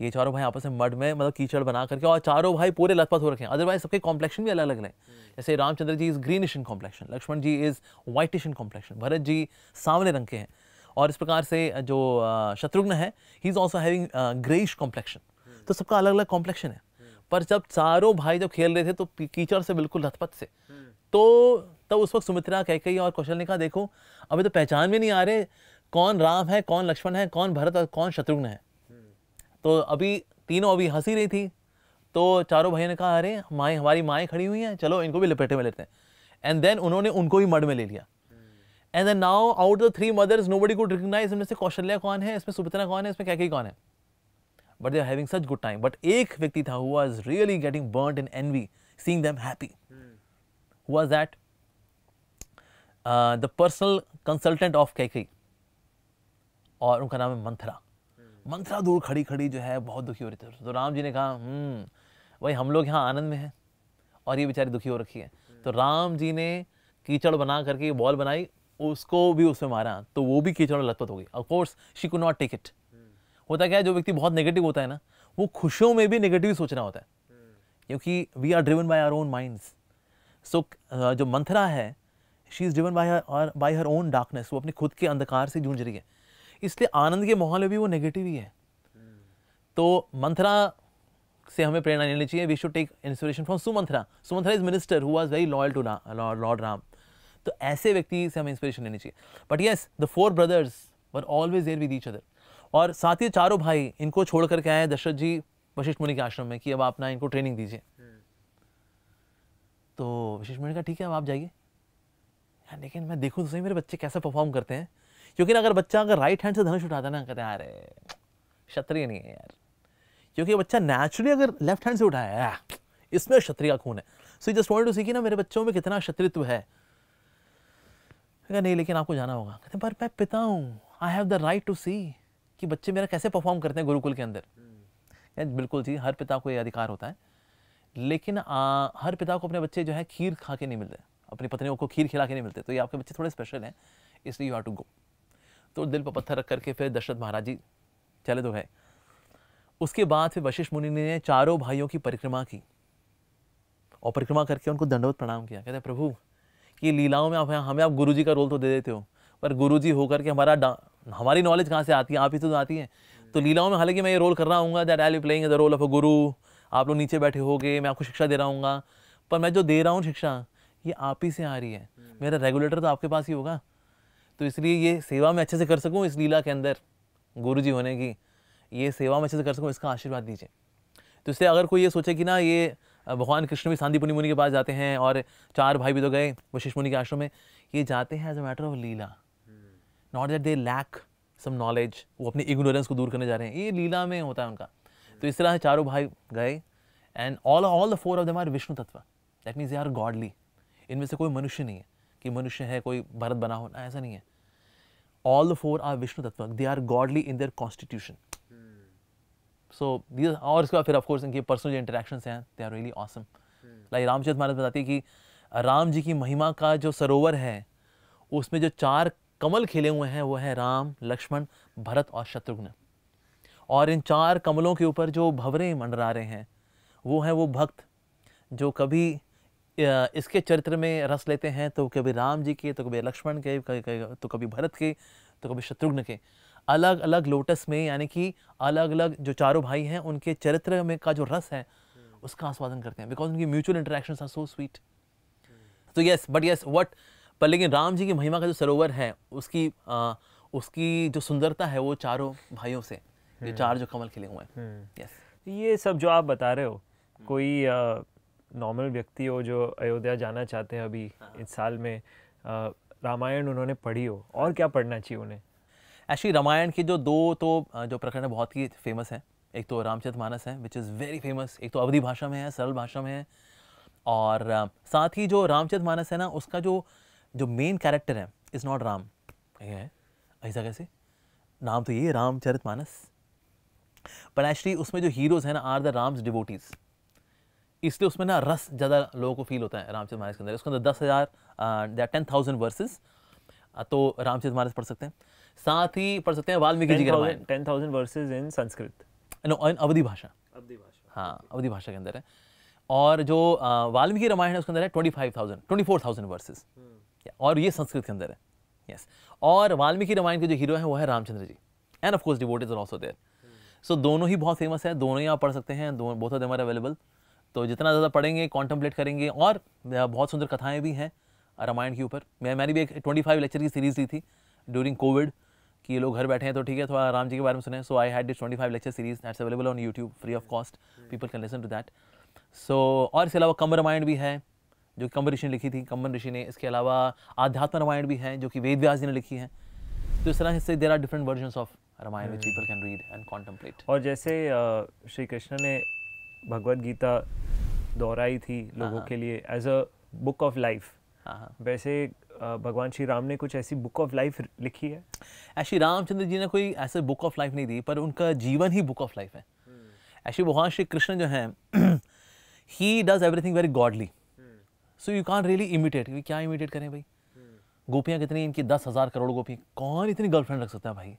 ये चारों भाई आपस में मड में मतलब कीचड़ बना करके और चारों भाई पूरे लथपथ हो रखे हैं अदरवाइज सबके कॉम्प्लेक्शन भी अलग अलग हैं हम्म। जैसे Ramchandra ji is greenish complexion Lakshman ji is whitish complexion Bharat ji सामने रंग के हैं और इस प्रकार से जो शत्रुघ्न है he is also having greyish complexion तो सबका अलग अलग कॉम्प्लेक्शन है हम्म। पर जब चारों भाई जब खेल रहे थे तो कीचड़ से बिल्कुल लथपथ से हम्म। तो तब उस वक्त सुमित्रा कही और कौशल ने कहा देखो अभी तो पहचान में नहीं आ रहे कौन राम है कौन लक्ष्मण है कौन भरत और कौन शत्रुघ्न है तो अभी तीनों अभी हंसी रही थी तो चारों भाई ने कहा अरे माएँ हमारी माएँ खड़ी हुई हैं चलो इनको भी लपेटे में लेते हैं एंड देन उन्होंने उनको भी मड में ले लिया and then now out the three mothers nobody could recognise इनमें से कौशल्या कौन है इसमें सुपित्रा कौन है इसमें क्या कौन है but there having such good time but एक व्यक्ति था who was really getting burn in envy seeing them happy who was that the personal consultant of Kaikeyi और उनका नाम है मंथरा hmm. मंथरा दूर खड़ी खड़ी जो है बहुत दुखी हो रही थी तो राम जी ने कहा हम्म, भाई हम लोग यहाँ आनंद में हैं और ये बेचारी दुखी हो रखी है तो राम जी ने कीचड़ बना करके बॉल बनाई उसको भी उसमें मारा तो वो भी कीचड़ लतपत हो गई of course she could not take it होता क्या है जो व्यक्ति बहुत नेगेटिव होता है ना वो खुशियों में भी नेगेटिव सोचना होता है क्योंकि we are driven by our own mind so जो मंथरा है she is driven by by her own darkness वो अपने खुद के अंधकार से जूझ रही है इसलिए आनंद के माहौल में भी वो नेगेटिव ही है हम्म। तो मंथरा से हमें प्रेरणा लेनी चाहिए we should take inspiration from Sumantra Sumantra is minister who was very loyal to lord Ram तो ऐसे व्यक्ति से हमें इंस्पिरेशन लेनी चाहिए but yes the four brothers were always there with each other और साथ ही चारों भाई इनको छोड़ करके आए दशरथ जी वशिष्ठ मुनि के आश्रम में कि अब आप ना इनको ट्रेनिंग दीजिए हम्म। तो वशिष्ठ मुनि का ठीक है अब आप जाइए लेकिन मैं देखूँ तो सही मेरे बच्चे कैसा परफॉर्म करते हैं क्योंकि अगर बच्चा अगर राइट हैंड से धनुष उठाता ना कहते अरे क्षत्रिय नहीं है यार क्योंकि बच्चा नेचुरली अगर लेफ्ट हैंड से उठाया इसमें क्षत्रिय का खून है सो जस्ट वॉन्ट टू सीखी ना मेरे बच्चों में कितना क्षत्रित्व है नहीं लेकिन आपको जाना होगा कहते पर मैं पिता हूँ I have the right to see कि बच्चे मेरा कैसे परफॉर्म करते हैं गुरुकुल के अंदर hmm. बिल्कुल जी हर पिता को ये अधिकार होता है लेकिन आ, हर पिता को अपने बच्चे जो है खीर खा के नहीं मिलते अपनी पत्नियों को खीर खिला के नहीं मिलते तो ये आपके बच्चे थोड़े स्पेशल हैं इसलिए यू हैव टू गो तो दिल पर पत्थर रख करके फिर दशरथ महाराज जी चले तो गए उसके बाद फिर वशिष्ठ मुनि ने चारों भाइयों की परिक्रमा की और परिक्रमा करके उनको दंडवत प्रणाम किया कहते प्रभु ये लीलाओं में आप हमें आप गुरुजी का रोल तो दे देते हो पर गुरुजी होकर के हमारा हमारी नॉलेज कहाँ से आती है आप ही तो आती है तो लीलाओं में हालांकि मैं ये रोल कर रहा हूँ that I playing the role of a guru आप लोग नीचे बैठे होगे मैं आपको शिक्षा दे रहा हूँ पर मैं जो दे रहा हूँ शिक्षा ये आप ही से आ रही है मेरा रेगुलेटर तो आपके पास ही होगा तो इसलिए ये सेवा मैं अच्छे से कर सकूँ इस लीला के अंदर गुरु जी होने की ये सेवा मैं अच्छे से कर सकूँ इसका आशीर्वाद दीजिए तो इससे अगर कोई ये सोचे कि ना ये भगवान कृष्ण भी सांदी पुनि मुनि के पास जाते हैं और चार भाई भी तो गए वशिष्ठ मुनि के आश्रम में ये जाते हैं as a matter of leela not that they lack some knowledge वो अपनी इग्नोरेंस को दूर करने जा रहे हैं ये लीला में होता है उनका तो इस तरह चारों भाई गए and all all the four of them are Vishnu tattva that means they are godly इनमें से कोई मनुष्य नहीं है कि मनुष्य है कोई भरत बना हो ऐसा नहीं है all the four are Vishnu Tattva. They are godly in their constitution. So hmm. So और इसके फिर ऑफकोर्स इनके पर्सनल जो इंटरेक्शंस हैं they are really awesome like Ramcharit Maharaj बताते हैं कि राम जी की महिमा का जो सरोवर है उसमें जो चार कमल खिले हुए हैं वो है राम लक्ष्मण भरत और शत्रुघ्न और इन चार कमलों के ऊपर जो भवरें मंडरा रहे हैं वो हैं वो भक्त जो कभी इसके चरित्र में रस लेते हैं तो कभी राम जी के तो कभी लक्ष्मण के तो कभी भरत के तो कभी शत्रुघ्न के अलग अलग लोटस में यानी कि अलग अलग जो चारों भाई हैं उनके चरित्र में का जो रस है हम्म। उसका आस्वादन करते हैं बिकॉज उनकी mutual interaction are so sweet तो यस बट येस वट पर लेकिन राम जी की महिमा का जो सरोवर है उसकी आ, उसकी जो सुंदरता है वो चारों भाइयों से ये हम्म। चार जो कमल खिले हुए हैं यस हम्म। ये सब जो आप बता रहे हो कोई आ, नॉर्मल व्यक्ति हो जो अयोध्या जाना चाहते हैं अभी हाँ। इस साल में रामायण उन्होंने पढ़ी हो और क्या पढ़ना चाहिए उन्हें एक्चुअली रामायण की जो दो तो जो प्रकरण है बहुत ही फेमस हैं एक तो रामचरित मानस है विच इज़ वेरी फेमस एक तो अवधि भाषा में है सरल भाषा में है और साथ ही जो रामचरित मानस है ना उसका जो जो मेन कैरेक्टर है इज़ नॉट राम है ऐसा कैसे नाम तो ये रामचरित मानस पर एक्चुअली उसमें जो हीरोज़ हैं ना आर द राम्स डिवोटीज़ इसलिए उसमें ना रस ज़्यादा लोगों को फील होता है रामचंद्र महाराज के अंदर उसके अंदर दस हज़ार या टेन थाउजेंड वर्सेज तो रामचंद्र महाराज पढ़ सकते हैं साथ ही पढ़ सकते हैं वाल्मीकि जी के ten thousand verses in Sanskrit no in Awadhi भाषा अवधि भाषा हाँ अवधि भाषा के अंदर है और जो वाल्मीकि रामायण है उसके अंदर है twenty five thousand twenty four thousand verses और ये संस्कृत के अंदर है यस और वाल्मीकि रामायण के जो हीरो हैं वो है Ramchandra ji and of course course devotee is also there so दोनों ही बहुत फेमस है दोनों ही आप पढ़ सकते हैं दोनों बहुत ऑफ देम अवेलेबल तो जितना ज़्यादा पढ़ेंगे कॉन्टम्पलेट करेंगे और बहुत सुंदर कथाएँ भी हैं रामायण के ऊपर मैं मैंने भी एक ट्वेंटी फाइव लेक्चर की सीरीज़ दी थी ड्यूरिंग कोविड कि लोग घर बैठे हैं तो ठीक है थोड़ा राम जी के बारे में सुने so I had this twenty five lecture series that's available on YouTube free of cost people can listen to that so और इसके अलावा कंबर रामायण भी है जो कमर ऋषि ने लिखी थी कंबर ऋषि ने इसके अलावा आध्यात्म रामायण भी है जो कि वेद व्यास जी ने लिखी है तो इस तरह से there are different version of Ramayan which people can read and contemplate और जैसे श्री कृष्ण ने भगवत गीता दोहराई थी लोगों हाँ, हाँ। के लिए एज हाँ, अ बुक ऑफ लाइफ वैसे भगवान श्री राम ने कुछ ऐसी बुक ऑफ लाइफ लिखी है ऐसी रामचंद्र जी ने कोई ऐसे बुक ऑफ लाइफ नहीं दी पर उनका जीवन ही बुक ऑफ लाइफ है ऐसी हम्म। भगवान श्री कृष्ण जो हैं he does everything very godly so you can't really imitate क्या इमिटेट करें भाई हम्म। गोपियाँ कितनी इनकी दस हज़ार करोड़ गोपियाँ कौन इतनी गर्लफ्रेंड रख सकता है भाई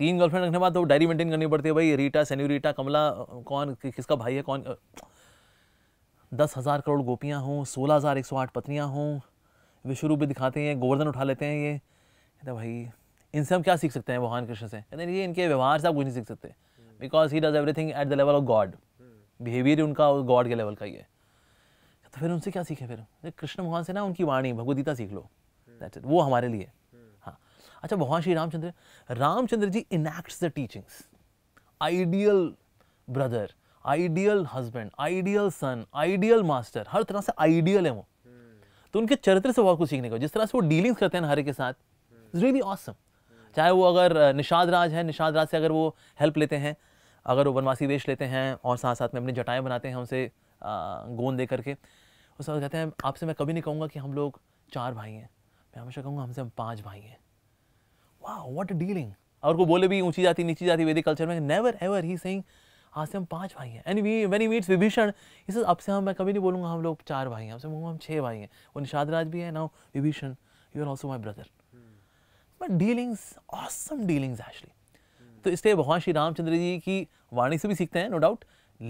तीन गर्लफ्रेंड रखने के बाद तो डायरी मेंटेन करनी पड़ती है भाई रीटा सेन्यूरीटा कमला कौन किसका भाई है कौन दस हज़ार करोड़ गोपियाँ हों सोलह हज़ार एक सौ आठ पत्नियाँ हों विश्व रूप भी दिखाते हैं गोवर्धन उठा लेते हैं ये कहते भाई इनसे हम क्या सीख सकते हैं भगवान कृष्ण से कहते हैं ये इनके व्यवहार से आप कुछ नहीं सीख सकते because he does everything at the level of god behaviour उनका गॉड के लेवल का ही है तो फिर उनसे क्या सीखे फिर कृष्ण भगवान से ना उनकी वाणी भगवदगीता सीख लो दैट्स इट वो हमारे लिए अच्छा भगवान Shri Ramchandra Ramchandra ji enacts the teachings ideal brother ideal husband ideal son ideal master हर तरह से आइडियल है वो तो उनके चरित्र से बहुत कुछ सीखने को जिस तरह से वो डीलिंग्स करते हैं हरे के साथ इज रियली ऑसम चाहे वो अगर निषाद राज है निषाद राज से अगर वो हेल्प लेते हैं अगर वो वनवासी वेश लेते हैं और साथ साथ में अपनी जटाएँ बनाते हैं उनसे गोंद दे करके उस बाद कहते हैं आपसे मैं कभी नहीं कहूँगा कि हम लोग चार भाई हैं मैं हमेशा कहूँगा हमसे हम पाँच भाई हैं वाह व्हाट अ डीलिंग और को बोले भी ऊंची जाती नीची जाती वैदिक कल्चर में नेवर एवर ही सेइंग आज से हम पांच भाई हैं and we when he meets Vibhishan इस अब से हम मैं कभी नहीं बोलूँगा हम लोग चार भाई हैं अब से हम छः भाई हैं वो निषाद राज भी है now Vibhishan you are also my brother but dealings awesome dealings actually तो इसलिए भगवान श्री रामचंद्र जी की वाणी से भी सीखते हैं नो डाउट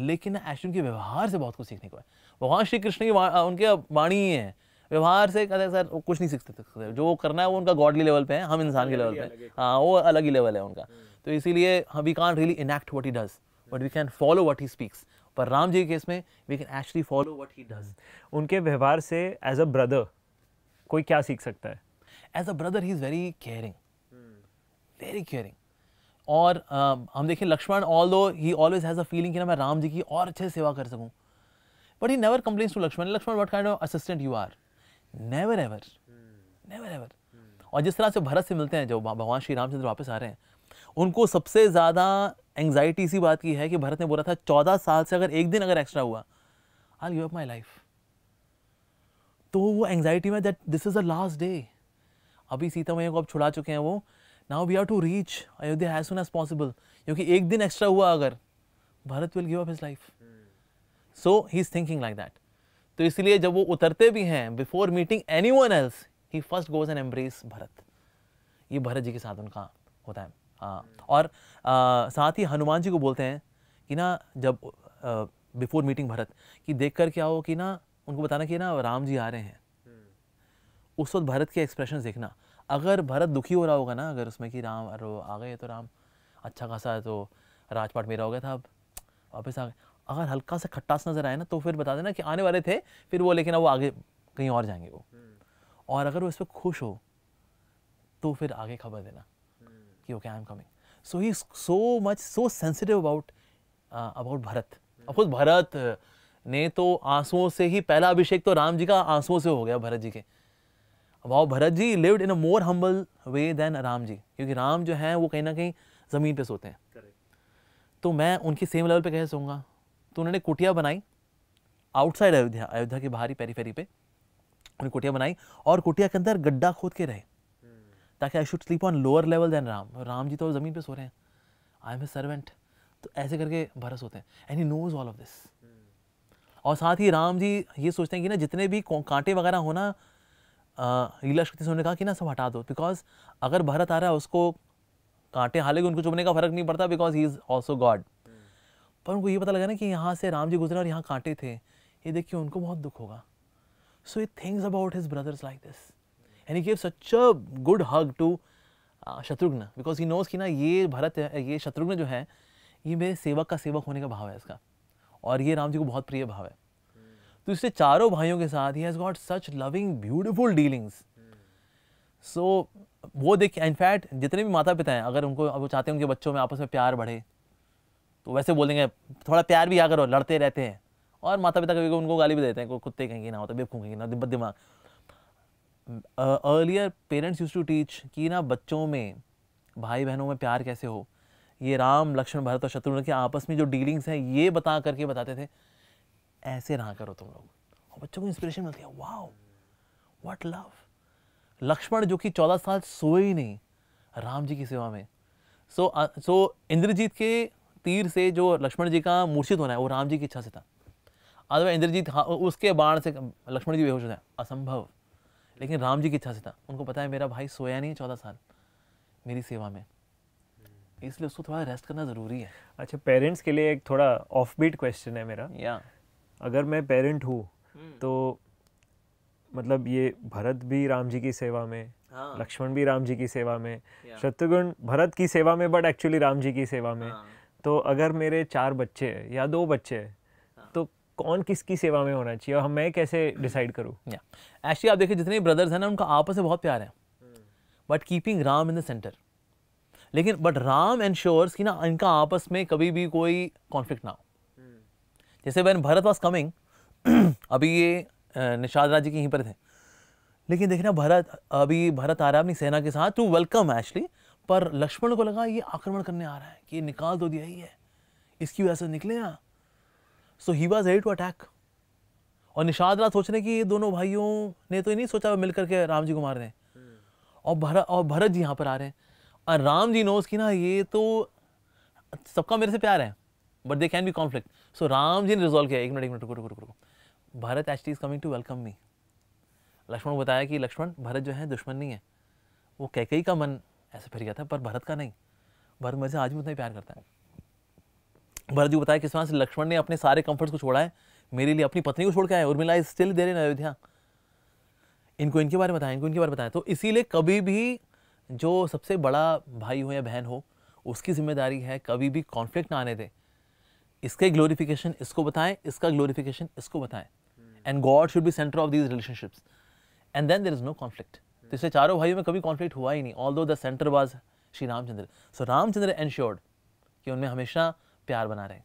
लेकिन एक्चुअली उनके व्यवहार से बहुत कुछ सीखने को है भगवान श्री कृष्ण की उनके वाणी ही है व्यवहार से कहते हैं सर वो कुछ नहीं सीख सकते जो वो करना है वो उनका गॉडली लेवल पे है हम इंसान के लेवल पे हाँ वो अलग ही लेवल है उनका हम्म। तो इसीलिए we can't really enact what he does but we can follow what he speaks पर राम जी केस में we can actually follow what he does उनके व्यवहार से एज अ ब्रदर कोई क्या सीख सकता है as a brother he is very caring very caring और uh, हम देखें Lakshman although he always has a feeling कि ना मैं राम जी की और अच्छे सेवा कर सकूँ but he never complains to Lakshman Lakshman what kind of assistant you are never ever never ever और जिस तरह से भरत से मिलते हैं जो भगवान श्री रामचंद्र वापस आ रहे हैं उनको सबसे ज़्यादा एंगजाइटी इसी बात की है कि भरत ने बोला था चौदह साल से अगर एक दिन अगर एक्स्ट्रा हुआ I give up my life तो वो एंगजाइटी में that this is the last day अभी सीता मैया को अब छुड़ा चुके हैं वो now we have to reach Ayodhya as soon as possible क्योंकि एक दिन एक्स्ट्रा हुआ अगर Bharat will give up his life so he is thinking like that तो इसलिए जब वो उतरते भी हैं before meeting anyone else he first goes and embrace Bharat ये भरत जी के साथ उनका होता है हाँ और आ, साथ ही हनुमान जी को बोलते हैं कि ना जब बिफोर मीटिंग भरत कि देख कर क्या हो कि ना उनको बताना कि ना राम जी आ रहे हैं हम्म। उस वक्त भरत के एक्सप्रेशन देखना अगर भरत दुखी हो रहा होगा ना अगर उसमें कि राम अरे आ गए तो राम अच्छा खासा तो राजपाट मेरा हो गया था अब वापस आ गए अगर हल्का सा खट्टास नज़र आए ना तो फिर बता देना कि आने वाले थे फिर वो लेकिन वो आगे कहीं और जाएंगे वो हम्म। और अगर वो इस पर खुश हो तो फिर आगे खबर देना हम्म। कि okay I am coming so he so much so sensitive about about Bharat of course Bharat ने तो आंसुओं से ही पहला अभिषेक तो राम जी का आंसुओं से हो गया भरत जी के वाह Bharat ji lived in a more humble way than Ram ji क्योंकि राम जो हैं वो कहीं ना कहीं ज़मीन पे सोते हैं तो मैं उनकी सेम लेवल पे कैसे सोऊंगा तो उन्होंने कुटिया बनाई आउटसाइड अयोध्या अयोध्या के बाहरी फेरी पे उन्होंने कुटिया बनाई और कुटिया के अंदर गड्ढा खोद के रहे ताकि I should sleep on lower level than Ram Ram ji तो ज़मीन पे सो रहे हैं आई एम ए सर्वेंट तो ऐसे करके भरस होते हैं and he knows all of this और साथ ही राम जी ये सोचते हैं कि ना जितने भी कांटे वगैरह हो ना लीला शक्ति से उन्होंने कहा कि ना सब हटा दो बिकॉज अगर भरत आ रहा है उसको कांटे हालेंगे उनको चुभने का फर्क नहीं पड़ता because he is also god पर उनको ये पता लगा ना कि यहाँ से राम जी गुजरे और यहाँ कांटे थे ये देख के उनको बहुत दुख होगा so he thinks about his brothers like this and he such a good hug to Shatrughna because he knows कि ना ये भरत ये शत्रुघ्न जो है ये मेरे सेवक का सेवक होने का भाव है इसका और ये राम जी को बहुत प्रिय भाव है तो इससे चारों भाइयों के साथ he has got such loving beautiful dealings so वो देख इनफैक्ट जितने भी माता पिता हैं अगर उनको वो चाहते हैं उनके बच्चों में आपस में प्यार बढ़े तो वैसे बोलेंगे थोड़ा प्यार भी आ करो लड़ते रहते हैं और माता पिता कभी उनको गाली भी देते हैं कुत्ते कहेंगे ना होता तो बेबकू कहेंगे ना दिब्बत दिमाग earlier parents use to teach कि ना बच्चों में भाई बहनों में प्यार कैसे हो ये राम लक्ष्मण भरत और शत्रुघ्न के आपस में जो डीलिंग्स हैं ये बता करके बताते थे ऐसे रहा करो तुम लोग और बच्चों को इंस्पिरेशन मिलती है वाह वट लव लक्ष्मण जो कि चौदह साल सोए ही नहीं राम जी की सेवा में सो सो uh, इंद्रजीत के तीर से जो लक्ष्मण जी का मूर्छित होना है वो राम जी की इच्छा से था अथवा इंद्रजीत हाँ उसके बाण से लक्ष्मण जी बेहोश हो जाए असंभव लेकिन राम जी की इच्छा से था उनको पता है मेरा भाई सोया नहीं चौदह साल मेरी सेवा में इसलिए उसको थोड़ा रेस्ट करना ज़रूरी है अच्छा पेरेंट्स के लिए एक थोड़ा ऑफ बीट क्वेश्चन है मेरा या अगर मैं पेरेंट हूँ हम्म। तो मतलब ये भरत भी राम जी की सेवा में हाँ। लक्ष्मण भी राम जी की सेवा में शत्रुघ्न भरत की सेवा में बट एक्चुअली राम जी की सेवा में हाँ। तो अगर मेरे चार बच्चे हैं या दो बच्चे हैं हाँ। तो कौन किसकी सेवा में होना चाहिए और मैं कैसे डिसाइड करूँ एक्चुअली आप देखिए जितने ब्रदर्स हैं ना उनका आपस में बहुत प्यार है but keeping Ram in the centre लेकिन बट राम एंश्योर्स कि ना इनका आपस में कभी भी कोई कॉन्फ्लिक्ट ना हो जैसे वैन भरत वॉज कमिंग अभी ये निषाद राज जी के यहीं पर थे लेकिन देखना भरत अभी भरत आ रहा है अपनी सेना के साथ टू वेलकम एक्चुअली पर लक्ष्मण को लगा ये आक्रमण करने आ रहा है कि ये निकाल तो दिया ही है इसकी वजह से निकले यहाँ so he was ready to attack और निषाद रात सोच रहे कि ये दोनों भाइयों ने तो ये नहीं सोचा मिलकर के राम जी को मार रहे हैं और भरत और भरत जी यहाँ पर आ रहे हैं और राम जी नोज कि ना ये तो सबका मेरे से प्यार है but they can be conflict so Ram ji ने रिजोल्व किया एक मिनट एक मिनट रुको रुको रुको H T is coming to welcome me Lakshman बताया कि लक्ष्मण भरत जो है दुश्मन नहीं है वो कैकई का मन ऐसे फिर गया था पर भरत का नहीं भरत मुझे आज भी उतना ही प्यार करता है भरत जी बताया किस तरह से लक्ष्मण ने अपने सारे कंफर्ट्स को छोड़ा है मेरे लिए अपनी पत्नी को छोड़ के आए Urmila is still there in Ayodhya इनको इनके बारे में बताएं इनको इनके बारे में बताएं तो इसीलिए कभी भी जो सबसे बड़ा भाई हो या बहन हो उसकी जिम्मेदारी है कभी भी कॉन्फ्लिक्ट ना आने दें इसके ग्लोरिफिकेशन इसको बताएं इसका ग्लोरिफिकेशन इसको बताएं and god should be centre of these relationships and then there is no conflict तो इसे चारों भाइयों में कभी कॉन्फ्लिक्ट हुआ ही नहीं although the centre was Shri Ramchandra so Ramchandra ensured कि उनमें हमेशा प्यार बना रहे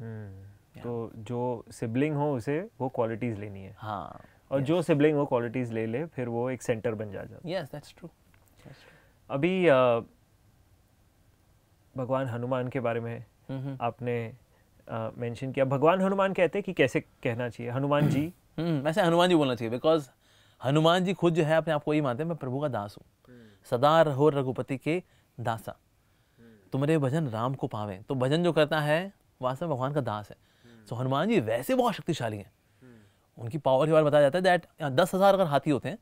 हम्म, तो जो सिबलिंग हो उसे वो क्वालिटीज़ लेनी है हाँ और yes. जो सिबलिंग वो क्वालिटीज़ ले ले फिर वो एक सेंटर बन जा जाता यस अभी आ, भगवान हनुमान के बारे में mm-hmm. आपने मेंशन किया भगवान हनुमान कहते हैं कि कैसे कहना चाहिए हनुमान जी हम्म, वैसे हनुमान जी बोलना चाहिए बिकॉज हनुमान जी खुद जो है अपने आप को यही मानते हैं मैं प्रभु का दास हूँ हम्म। सदा रहो रघुपति के दासा हम्म। तुम्हारे भजन राम को पावे तो भजन जो करता है वास्तव भगवान का दास है सो हम्म। तो so, हनुमान जी वैसे बहुत शक्तिशाली हैं उनकी पावर के बारे में बताया जाता है दैट दस हज़ार अगर हाथी होते हैं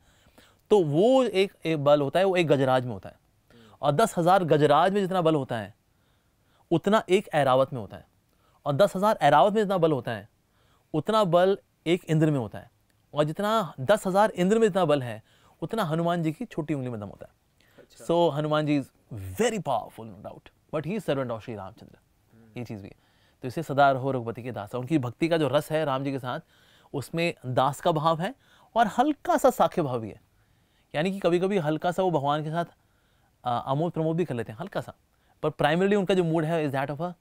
तो वो एक, एक बल होता है वो एक गजराज में होता है और दस हज़ार गजराज में जितना बल होता है उतना एक ऐरावत में होता है और दस हज़ार ऐरावत में जितना बल होता है उतना बल एक इंद्र में होता है और जितना दस हज़ार इंद्र में जितना बल है उतना हनुमान जी की छोटी उंगली में दम होता है सो अच्छा। Hanuman ji is very powerful no doubt but he servant of Shri Ramchandra ये चीज़ भी है तो इसे सदा रहो रघुपति के दास उनकी भक्ति का जो रस है राम जी के साथ उसमें दास का भाव है और हल्का सा साख्य भाव भी है यानी कि कभी कभी हल्का सा वो भगवान के साथ आमोद प्रमोद भी कर लेते हैं हल्का सा पर प्राइमरली उनका जो मूड है is that of a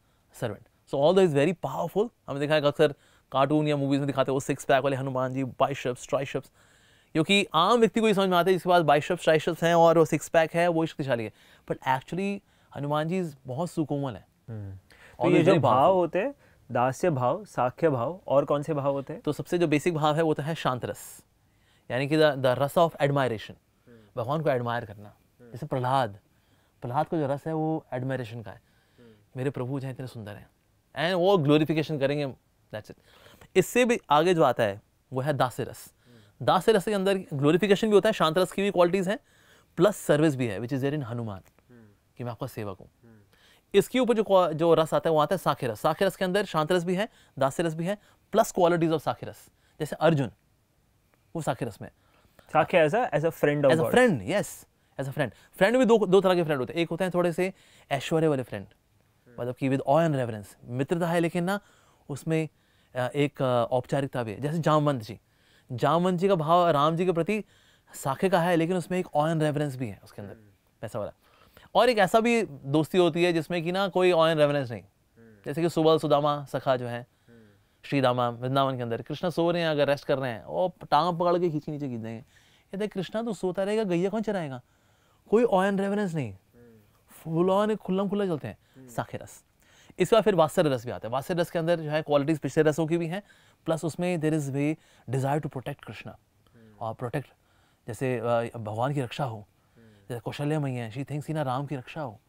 servant so although is very powerful हमने देखा है अक्सर कार्टून या मूवीज़ में दिखाते हैं वो सिक्स पैक वाले हनुमान जी बाइशप्स ट्राइशप्स क्योंकि आम व्यक्ति को ये समझ में आता है जिसके पास बाइशप्स ट्राइशप्स हैं और वो सिक्स पैक है वो शक्तिशाली है बट एक्चुअली हनुमान जी बहुत सुकोमल है हम्म। तो ये जो भाव होते हैं दास्य भाव साख्य भाव और कौन से भाव होते हैं तो सबसे जो बेसिक भाव है वो तो है शांत रस यानी कि द रस ऑफ एडमायरेशन हम्म। भगवान को एडमायर करना हम्म। जैसे प्रहलाद प्रहलाद का जो रस है वो एडमायरेशन का है मेरे प्रभु जहाँ इतने सुंदर हैं एंड वो ग्लोरिफिकेशन करेंगे दैट्स इट इससे भी आगे जो आता है वो है रस दासरस रस के अंदर ग्लोरिफिकेशन भी होता है शांत रस की भी क्वालिटीज़ हैं प्लस सर्विस भी है विच इज़ इन हनुमान कि मैं आपका सेवक हूँ इसके ऊपर जो जो रस आता है वो आता है साखे रस साखे रस के अंदर शांत रस भी है दास्य रस भी है प्लस क्वालिटीज ऑफ साखे रस जैसे अर्जुन वो साखे रस में साखे as as a friend as a friend yes as a friend friend भी दो दो तरह के फ्रेंड होते हैं एक होते हैं थोड़े से ऐश्वर्य वाले फ्रेंड मतलब कि विद ऑ एंड रेवरेंस मित्रता है लेकिन ना उसमें एक औपचारिकता भी है जैसे जामवंत जी जामवंत जी का भाव राम जी के प्रति साखे का है लेकिन उसमें एक ऑन रेफरेंस भी है उसके अंदर हम्म। पैसा वाला और एक ऐसा भी दोस्ती होती है जिसमें कि ना कोई ऑन रेफरेंस नहीं हम्म। जैसे कि सुबल सुदामा सखा जो है हम्म। श्री दामा वृंदावन के अंदर कृष्णा सो रहे हैं अगर रेस्ट कर रहे हैं और टांग पकड़ के खींची नीचे खींच देंगे ये देख कृष्णा तो सोता रहेगा गैया कौन चलाएगा कोई ऑन रेफरेंस नहीं फुल ऑन खुल्ला खुल्ला चलते हैं साखे रस इसके बाद फिर वास्तर रस भी आता है वास्तर रस के अंदर जो है क्वालिटीज़ पिछले रसों की भी हैं प्लस उसमें there is they desire to protect Krishna और प्रोटेक्ट जैसे भगवान की रक्षा हो हम्म। जैसे कौशल्या मई है शी थिंग्स ना राम की रक्षा हो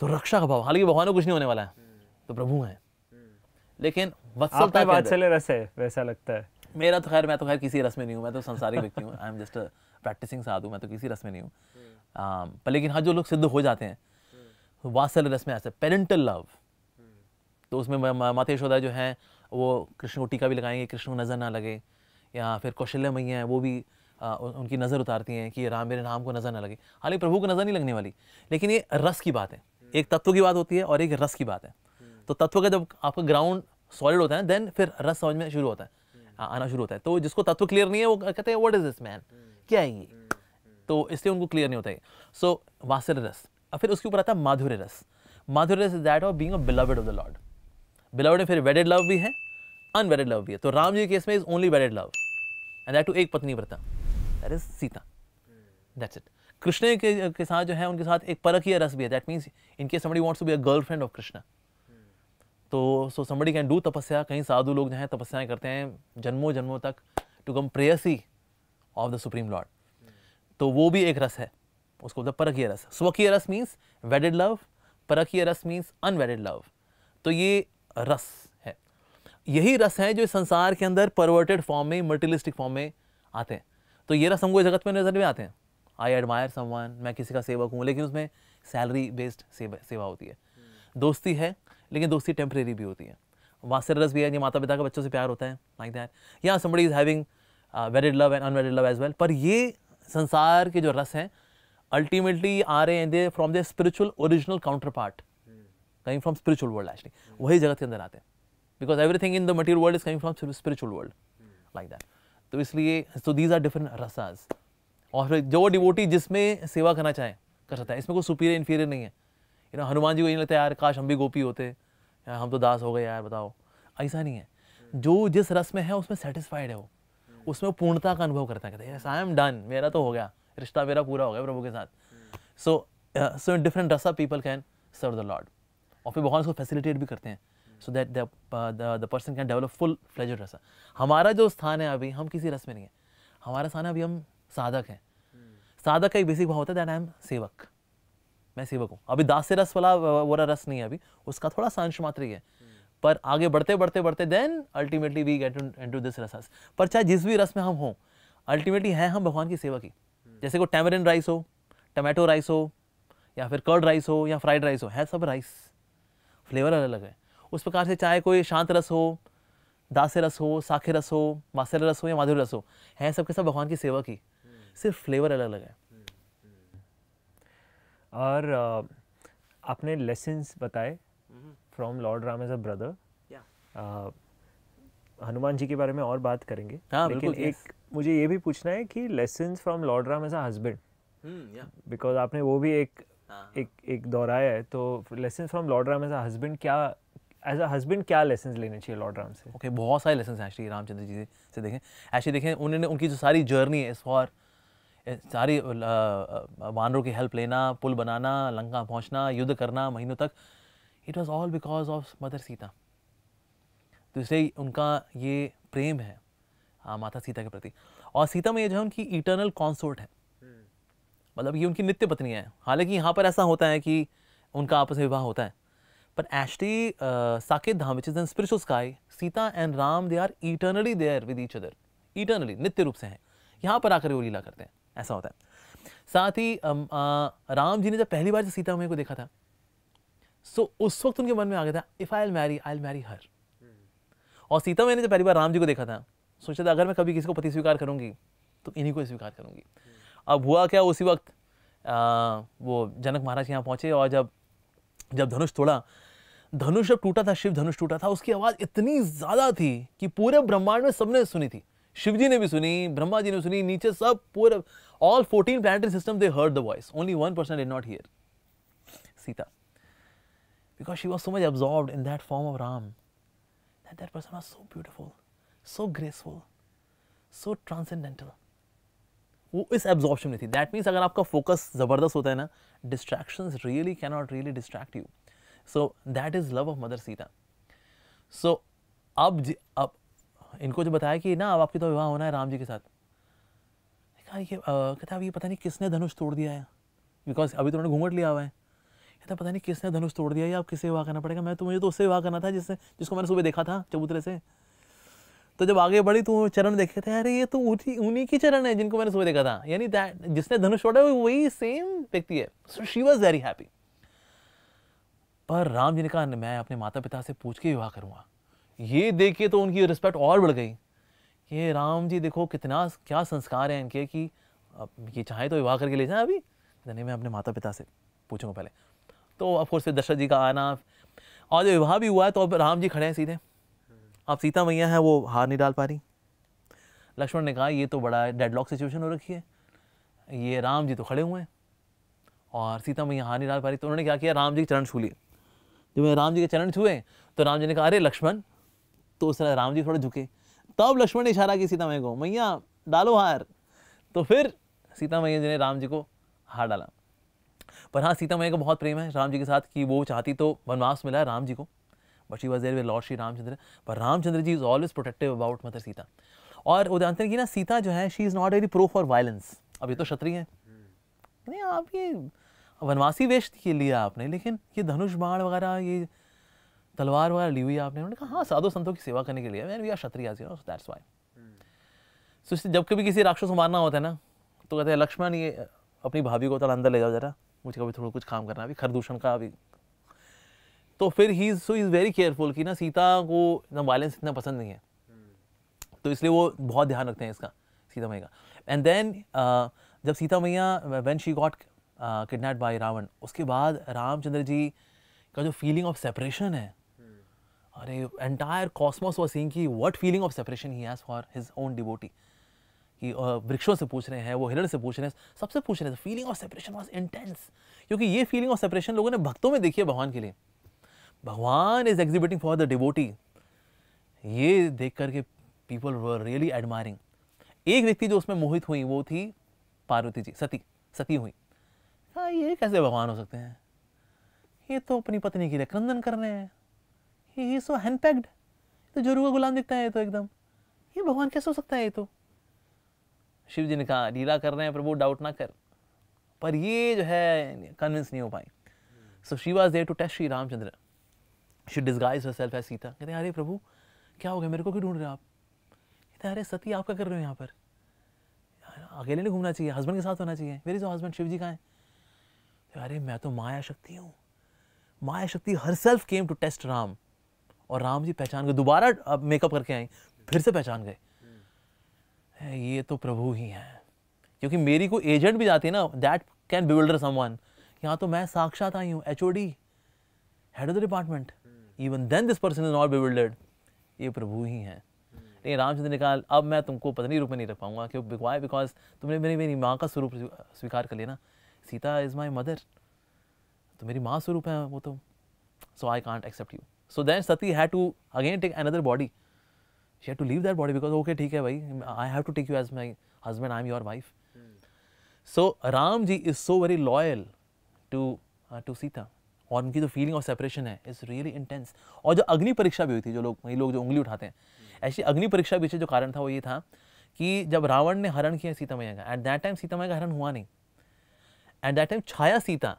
तो रक्षा का भाव हालांकि भगवान को कुछ नहीं होने वाला है हम्म। तो प्रभु है हम्म। लेकिन वत्सलता वात्सल्य रस है वैसा लगता है मेरा तो खैर मैं तो खैर किसी रस में नहीं हूँ मैं तो संसारिक व्यक्ति हूँ I am just practising sadhu मैं तो किसी रस में नहीं हूँ पर लेकिन हाँ जो लोग सिद्ध हो जाते हैं वासल रस में ऐसे पेरेंटल लव तो उसमें माता यशोदा जो हैं वो कृष्ण को टीका भी लगाएंगे कृष्ण को नज़र ना लगे या फिर कौशल्य मैया हैं वो भी आ, उनकी नज़र उतारती हैं कि राम मेरे नाम को नज़र ना लगे हालांकि प्रभु को नज़र नहीं लगने वाली लेकिन ये रस की बात है एक तत्व की बात होती है और एक रस की बात है तो तत्व का जब आपका ग्राउंड सॉलिड होता है देन फिर रस समझ में शुरू होता है आना शुरू होता है तो जिसको तत्व क्लियर नहीं है वो कहते हैं वट इज दिस मैन क्या है ये तो इसलिए उनको क्लियर नहीं होता है सो so, रस और फिर उसके ऊपर आता है माधुर्य रस माधुर्य रस is that of being beloved of the Lord beloved में फिर वेडेड लव भी है अनवेडेड लव भी है तो राम जी के केस में is only wedded love and that to एक पत्नी व्रता that is Sita that's it Krishna के, के साथ जो है उनके साथ एक परकीय रस भी है दैट मीन्स इनके some wants to be a girlfriend of Krishna तो सो समी कैन डू तपस्या कहीं साधु लोग जो हैं तपस्याएं करते हैं जन्मों जन्मों तक टू कम प्रेयसी ऑफ द सुप्रीम लॉर्ड तो वो भी एक रस है उसको बोलते हैं परकीय रस स्वकीय रस मीन्स वेडेड लव परकीय रस मीन्स अनवेडेड लव तो ये रस है यही रस है जो संसार के अंदर परवर्टेड फॉर्म में मर्टिलिस्टिक फॉर्म में आते हैं तो ये रस हमको जगत में नज़र में आते हैं आई एडमायर समवन मैं किसी का सेवक हूँ लेकिन उसमें सैलरी बेस्ड सेवा होती है हम्म। दोस्ती है लेकिन दोस्ती टेम्परेरी भी होती है वास्तव रस भी है ये माता पिता का बच्चों से प्यार होता है लाइक दैट या somebody is having varied love and unvaried love as well पर ये संसार के जो रस हैं अल्टीमेटली आ रहे हैं they from the spiritual original counterpart coming from spiritual world actually वही जगत के अंदर आते हैं because everything in the material world is coming from spiritual world like that तो इसलिए so these are different rasas और फिर जो डिवोटी जिसमें सेवा करना चाहे कर सकता है इसमें कोई सुपीरियर इन्फीरियर नहीं है यू नो हनुमान जी को यही लगता है यार काश हम भी गोपी होते हम तो दास हो गए यार बताओ ऐसा नहीं है जो जिस रस में है उसमें सेटिस्फाइड है वो उसमें पूर्णता का अनुभव करता है कहते हैं आई एम डन मेरा तो हो गया रिश्ता मेरा पूरा हो गया प्रभु के साथ so so in different rasa people can serve the Lord और फिर भगवान उसको फैसिलिटेट भी करते हैं so that the person can develop full fledge rasa हमारा जो स्थान है अभी हम किसी रस में नहीं है हमारा स्थान है अभी हम साधक हैं साधक का एक बेसिक भाव होता है दैट आई एम सेवक मैं सेवक हूँ अभी दास से रस वाला वाला रस नहीं है अभी उसका थोड़ा सांश मात्र ही है पर आगे बढ़ते बढ़ते बढ़ते then ultimately we get into this रस पर चाहे जिस भी रस में हम हों अल्टीमेटली हैं हम भगवान की सेवा की जैसे को टैमरिन राइस हो टमाटो राइस हो या फिर कर्ड राइस हो या फ्राइड राइस हो है सब राइस फ्लेवर अलग अलग है उस प्रकार से चाहे कोई शांत रस हो दास रस हो साखे रस हो मासेर रस हो या माधुर रस हो हैं सबके सब भगवान की सेवा की सिर्फ फ्लेवर अलग अलग है और आपने लेसन्स बताए from Lord Ram as a brother Hanuman ji के बारे में और बात करेंगे हाँ, लेकिन एक मुझे ये भी पूछना है कि lesson from Lord Ram as a husband because आपने वो भी एक हाँ, हाँ. एक एक दोहराया है तो lesson from Lord Ram as a husband क्या एज अ हस्बैंड क्या लेसन लेने चाहिए लॉर्ड राम से ओके okay, बहुत सारे लेसन हैं श्री रामचंद्र जी से देखें ऐसे देखें उन्होंने उनकी जो सारी जर्नी है इस फॉर सारी वानरों की हेल्प लेना पुल बनाना लंका पहुंचना युद्ध करना महीनों तक it was all because of mother Sita तो इसलिए उनका ये प्रेम है माता सीता के प्रति और सीता मैया जो है उनकी इटर्नल कॉन्सोर्ट है मतलब ये उनकी नित्य पत्नी है हालांकि यहाँ पर ऐसा होता है कि उनका आपस में विवाह होता है पर actually, Saket Dham which is an spiritual sky Sita and Ram they are eternally there with each other eternally नित्य रूप से हैं यहाँ पर आकर वो लीला करते हैं ऐसा होता है साथ ही राम जी ने जब पहली बार जब सीता मैया को देखा था सो so, उस वक्त उनके मन में आ गया था if I'll marry I'll marry her और सीता मैया ने जब पहली बार राम जी को देखा था सोचा था अगर मैं कभी किसी को पति स्वीकार करूँगी तो इन्हीं को स्वीकार करूँगी अब हुआ क्या उसी वक्त आ, वो जनक महाराज यहाँ पहुँचे और जब जब धनुष तोड़ा धनुष जब टूटा था शिव धनुष टूटा था उसकी आवाज़ इतनी ज़्यादा थी कि पूरे ब्रह्मांड में सबने सुनी थी शिव जी ने भी सुनी ब्रह्मा जी ने सुनी नीचे सब पूरे all fourteen planetary system they heard the voice only one person did not hear Sita because she was so much absorb in that form of Ram that person was so beautiful so graceful so transcendental वो इस absorption में थी that means अगर आपका focus ज़बरदस्त होता है ना distraction really can not really distract you so that is love of mother Sita so अब अब इनको जो बताया कि ना अब आपकी तो विवाह होना है राम जी के साथ कहा ये कहता अब ये पता नहीं किसने धनुष तोड़ दिया है बिकॉज अभी तो उन्होंने घूंघट लिया हुआ है कहता पता नहीं किसने धनुष तोड़ दिया है आप किसे विवाह करना पड़ेगा मैं तो मुझे तो उससे विवाह करना था जिससे जिसको मैंने सुबह देखा था चबूतरे से तो जब आगे बढ़ी तो चरण देखे थे अरे ये तो उन्हीं की चरण है जिनको मैंने सुबह देखा था यानी दैट जिसने धनुष छोड़ा है वही सेम व्यक्ति है so she was very happy पर राम जी ने कहा मैं अपने माता पिता से पूछ के विवाह करूँगा ये देखिए तो उनकी रिस्पेक्ट और बढ़ गई ये राम जी देखो कितना क्या संस्कार है इनके कि ये चाहे तो विवाह करके ले जाए अभी नहीं मैं अपने माता पिता से पूछूंगा पहले तो अफकोर्स फिर दशरथ जी का आना और जो विवाह भी हुआ है तो अब राम जी खड़े हैं सीधे अब सीता मैया हैं वो हार नहीं डाल पा रही लक्ष्मण ने कहा ये तो बड़ा डेडलॉक सिचुएशन हो रखी है ये राम जी तो खड़े हुए हैं और सीता मैया हार नहीं डाल पा रही तो उन्होंने क्या किया राम जी के चरण छू लिए जब राम जी के चरण छुए तो राम जी ने कहा अरे लक्ष्मण तो उस तरह राम जी थोड़े झुके तब लक्ष्मण ने इशारा किया सीता मैया को मैया डालो हार तो फिर सीता मैया जी ने राम जी को हार डाला पर हाँ सीता मैया का बहुत प्रेम है राम जी के साथ कि वो चाहती तो वनवास मिला है राम जी को but she was there with Lord Shri Ramchandra But Ramchandra ji is always protective about mother Sita और वो जानते हैं कि ना सीता जो है she is not very pro for violence अब ये तो क्षत्रिय है नहीं आप ये वनवासी वेश के लिए आपने लेकिन ये धनुष बाण वगैरह ये तलवार वगैरह ली हुई आपने उन्होंने कहा हाँ साधु संतों की सेवा करने के लिए man we are Kshatriyas that's why so इससे जब कभी किसी राक्षस को मारना होता है ना तो कहते हैं लक्ष्मण ये अपनी भाभी को तो अंदर ले जाओ जरा मुझे कभी थोड़ा कुछ काम करना अभी खरदूषण का अभी तो फिर ही सो इज़ वेरी केयरफुल कि ना सीता को ना वायलेंस इतना पसंद नहीं है hmm. तो इसलिए वो बहुत ध्यान रखते हैं इसका सीता मैया का एंड देन uh, जब सीता मैया when she got kidnap by Ravan उसके बाद रामचंद्र जी का जो फीलिंग ऑफ सेपरेशन है hmm. अरे एंटायर कॉस्मोस वॉज सीइंग की what feeling of separation he has for his own डिबोटी कि uh, वृक्षों से पूछ रहे हैं वो हिरण से पूछ रहे हैं सबसे पूछ रहे हैं feeling of separation was intense क्योंकि ये फीलिंग ऑफ सेपरेशन लोगों ने भक्तों में देखी है भगवान के लिए भगवान is exhibiting for the devotee ये देख करके पीपल वर रियली एडमायरिंग एक व्यक्ति जो उसमें मोहित हुई वो थी पार्वती जी सती सती हुई हाँ ये कैसे भगवान हो सकते हैं ये तो अपनी पत्नी के लिए क्रंदन कर रहे हैं ये सो हैंडपैक्ड तो जोरू का गुलाम दिखता है ये तो एकदम ये भगवान कैसे हो सकता है ये तो शिव जी ने कहा लीला कर रहे हैं प्रभु डाउट ना कर पर ये जो है कन्विंस नहीं हो पाई so Shiva's there there to test Shri Ramchandra she disguise herself है सीता कहते हैं अरे प्रभु क्या हो गया मेरे को क्यों ढूंढ रहे हो आप कहते हैं अरे सती आप क्या कर रहे हो यहाँ पर अकेले नहीं घूमना चाहिए हस्बैंड के साथ होना चाहिए मेरे जो हस्बैंड शिव जी का है तो अरे मैं तो माया शक्ति हूँ माया शक्ति herself came to test Ram और राम जी पहचान गए दोबारा अब मेकअप करके आए फिर से पहचान गए ये तो प्रभु ही हैं क्योंकि मेरी को एजेंट भी जाती है ना दैट कैन बिल्डर समवन यहाँ तो मैं साक्षात आई हूँ H head of the department even then this person is not bewildered ये प्रभु ही हैं लेकिन रामचंद्र ने कहा अब मैं तुमको पत्नी रूप में नहीं रख पाऊंगा क्यों बिकवाई बिकॉज तुमने मेरी मेरी माँ का स्वरूप स्वीकार कर लिया ना सीता इज़ माई मदर तो मेरी माँ स्वरूप है वो तो so I can't accept you so then Sati had to again take another body she had to leave that body because okay ठीक है भाई I have to take you as my husband I am your wife so Ram ji is so very loyal to to Sita और उनकी जो feeling of separation है is really intense और जो अग्नि परीक्षा भी हुई थी जो लोग वही लोग जो उंगली उठाते हैं ऐसी अग्नि परीक्षा पीछे जो कारण था वो ये था कि जब रावण ने हरण किया सीता मैया का एट दैट टाइम सीता मैया का हरण हुआ नहीं एट दैट टाइम छाया सीता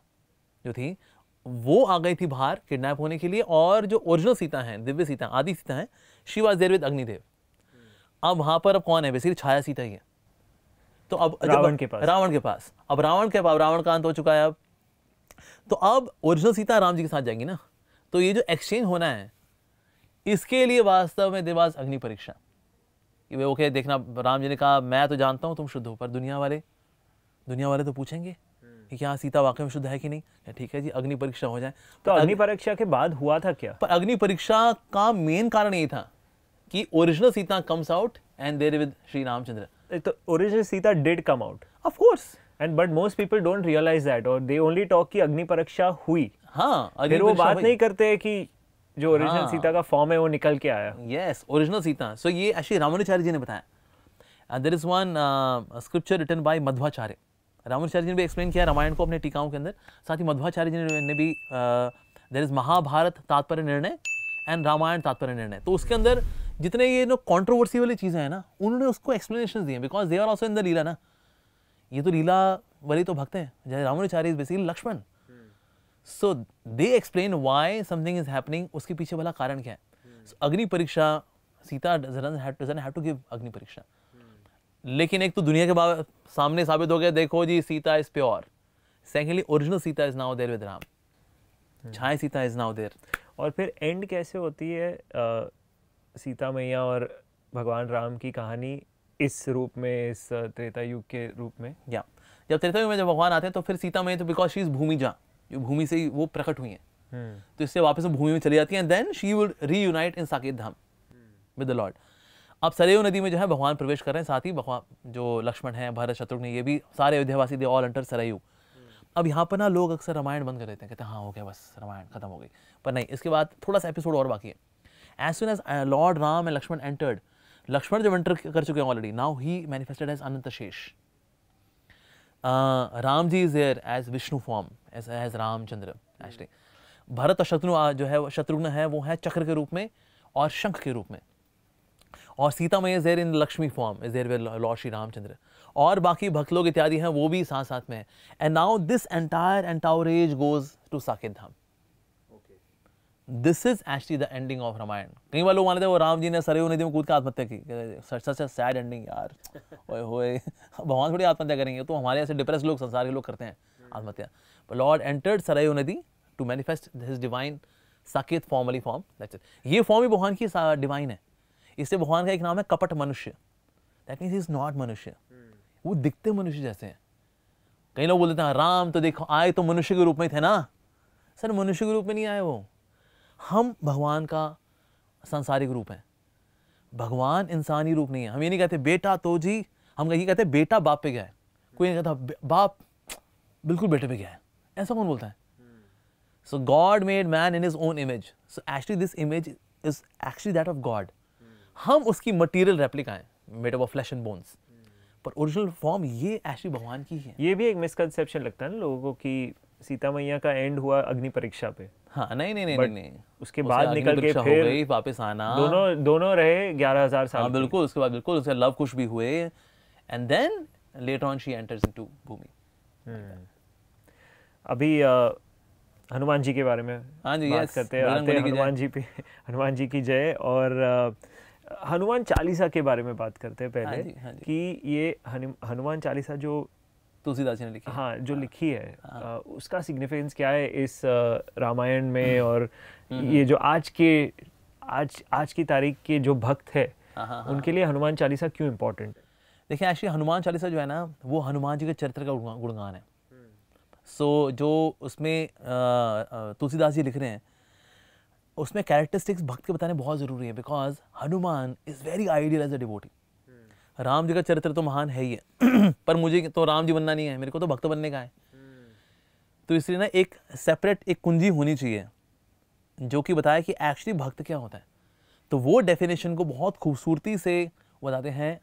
जो थी वो आ गई थी बाहर किडनैप होने के लिए और जो ओरिजिनल सीता हैं दिव्य सीता आदि सीता हैं शिव देर विद अग्निदेव अब वहाँ पर अब कौन है बेसिकली छाया सीता ही है तो अब रावण के पास रावण के पास अब रावण के पास रावण का अंत हो चुका है अब तो अब ओरिजिनल सीता राम जी के साथ जाएंगी ना तो ये जो एक्सचेंज होना है इसके लिए वास्तव में देवास अग्नि परीक्षा कि वे ओके देखना राम जी ने कहा मैं तो जानता हूँ तुम शुद्ध हो पर दुनिया वाले दुनिया वाले तो पूछेंगे कि क्या सीता वाकई में शुद्ध है कि नहीं ठीक है जी अग्नि परीक्षा हो जाए तो अग्नि परीक्षा के बाद हुआ था क्या पर अग्नि परीक्षा का मेन कारण ये था कि original Sita comes out and there with Shri Ramchandra तो original Sita did come out of course and but most people don't realise that और दे ओनली टॉक की अग्नि परीक्षा हुई हाँ फिर वो बात नहीं करते कि जो ओरिजिनल हाँ, सीता का फॉर्म है वो निकल के आया यस ओरिजिनल सीता सो ये एक्चुअली रामानुचार्य जी ने बताया and there is one scripture written by Madhvacharya Ramanujacharya ji ने भी एक्सप्लेन किया रामायण को अपने टीकाओं के अंदर साथ ही मध्वाचार्य जी ने भी देर uh, इज महाभारत तात्पर्य निर्णय एंड रामायण तात्पर्य निर्णय तो उसके अंदर जितने ये नो कॉन्ट्रोवर्सी वाली चीज़ें हैं ना उन्होंने उसको एक्सप्लेनेशन दिए because they are also in the leela ना ये तो लीला वाली तो भक्त हैं जैसे Ramanujacharya is basically Lakshman so they explain why something is happening उसके पीछे वाला कारण क्या है हम्म। so, अग्नि परीक्षा सीता हैव टू गिव अग्नि परीक्षा हम्म। लेकिन एक तो दुनिया के बाद सामने साबित हो गया देखो जी Sita is pure secondly original Sita is now there with Ram छाए सीता इज नाउ देर और फिर एंड कैसे होती है आ, सीता मैया और भगवान राम की कहानी इस रूप में इस त्रेता युग के रूप में या जब त्रेता युग में जब भगवान आते हैं तो फिर सीता में तो बिकॉज शी इज भूमिजा जो भूमि से वो प्रकट हुई है hmm. हम्म। तो इससे वापस भूमि में चली जाती है then she would reunite in Saket Dham with the Lord अब सरयू नदी में जो है भगवान प्रवेश कर रहे हैं साथ ही भगवान जो लक्ष्मण है भरत शत्रुघ्न ये भी सारे अयोध्यावासी दे ऑल अंटर सरयू अब यहाँ पर ना लोग अक्सर रामायण बंद कर देते हैं कहते हैं हाँ हो गया बस रामायण खत्म हो गई पर नहीं इसके बाद थोड़ा सा एपिसोड और बाकी है as soon as Lord Ram and Lakshman entered Lakshman जब एंटर कर चुके हैं already now he manifested as Anant Shesh Ram ji is there as Vishnu form as as Ramchandra actually Bharat और शत्रु जो है शत्रुघ्न है वो है चक्र के रूप में और शंख के रूप में और सीता मैया there in Lakshmi form is there वे लॉर्ड श्री रामचंद्र और बाकी भक्त लोग इत्यादि हैं वो भी साथ साथ में है and now this entire entourage goes to Saket Dham this is actually the ending of Ramayan कई बार लोग मानते हैं वो राम जी ने सरयू नदी में कूद के आत्महत्या की सच सच सैड एंडिंग यार ओए होए भगवान थोड़ी आत्महत्या करेंगे तो हमारे ऐसे डिप्रेस लोग संसार के लोग करते हैं हम्म। आत्महत्या पर लॉर्ड एंटर्ड सरयू नदी to manifest his divine Saket formally form that's ये फॉर्म ही भगवान की डिवाइन है इससे भगवान का एक नाम है कपट मनुष्य दैट मीन्स इज नॉट मनुष्य हम्म। वो दिखते मनुष्य जैसे हैं कई लोग बोलते हैं हाँ, राम तो देखो आए तो मनुष्य के रूप में थे ना सर मनुष्य के रूप में नहीं आए वो हम भगवान का सांसारिक रूप है भगवान इंसानी रूप नहीं है हम ये नहीं कहते बेटा तो जी हम ये कहते बेटा बाप पे गया है कोई नहीं कहता बाप बिल्कुल बेटे पे गया है ऐसा कौन बोलता है so God made man in is own image so actually this image is actually that of God हम उसकी मटेरियल रेप्लिका है made of flesh and bones पर ओरिजिनल फॉर्म ये एक्चुअली भगवान की है ये भी एक मिसकनसेप्शन लगता है ना लोगों को कि सीता मैया का एंड हुआ अग्नि परीक्षा पे हाँ नहीं नहीं नहीं नहीं उसके बाद निकल तो के फिर वापस आना दोनों दोनों रहे ग्यारह हजार साल हाँ बिल्कुल उसके बाद बिल्कुल उससे लव कुछ भी हुए and then later on she enters into bhumi हम्म। अभी आ, हनुमान जी के बारे में हाँ जी बात करते हैं हनुमान जी पे हनुमान जी की जय और हनुमान चालीसा के बारे में बात करते हैं पहले हाँ हाँ कि ये हनुमान चालीसा जो तुलसीदास जी ने लिखी हाँ जो हाँ। लिखी है आ, हाँ। उसका सिग्निफिकेंस क्या है इस रामायण में हम्म। और हम्म, ये हम्म। जो आज के आज आज की तारीख के जो भक्त है हाँ, उनके लिए हनुमान चालीसा क्यों इम्पोर्टेंट है देखिए एक्चुअली हनुमान चालीसा जो है ना वो हनुमान जी के चरित्र का गुणगान है सो so, जो उसमें तुलसीदास जी लिख रहे हैं उसमें कैरेक्टरिस्टिक्स भक्त के बताने बहुत ज़रूरी है because Hanuman is very ideal as a devotee Ram ji का चरित्र तो महान है ही है पर मुझे तो राम जी बनना नहीं है मेरे को तो भक्त बनने का है तो इसलिए ना एक सेपरेट एक कुंजी होनी चाहिए जो कि बताया कि एक्चुअली भक्त क्या होता है तो वो डेफिनेशन को बहुत खूबसूरती से बताते हैं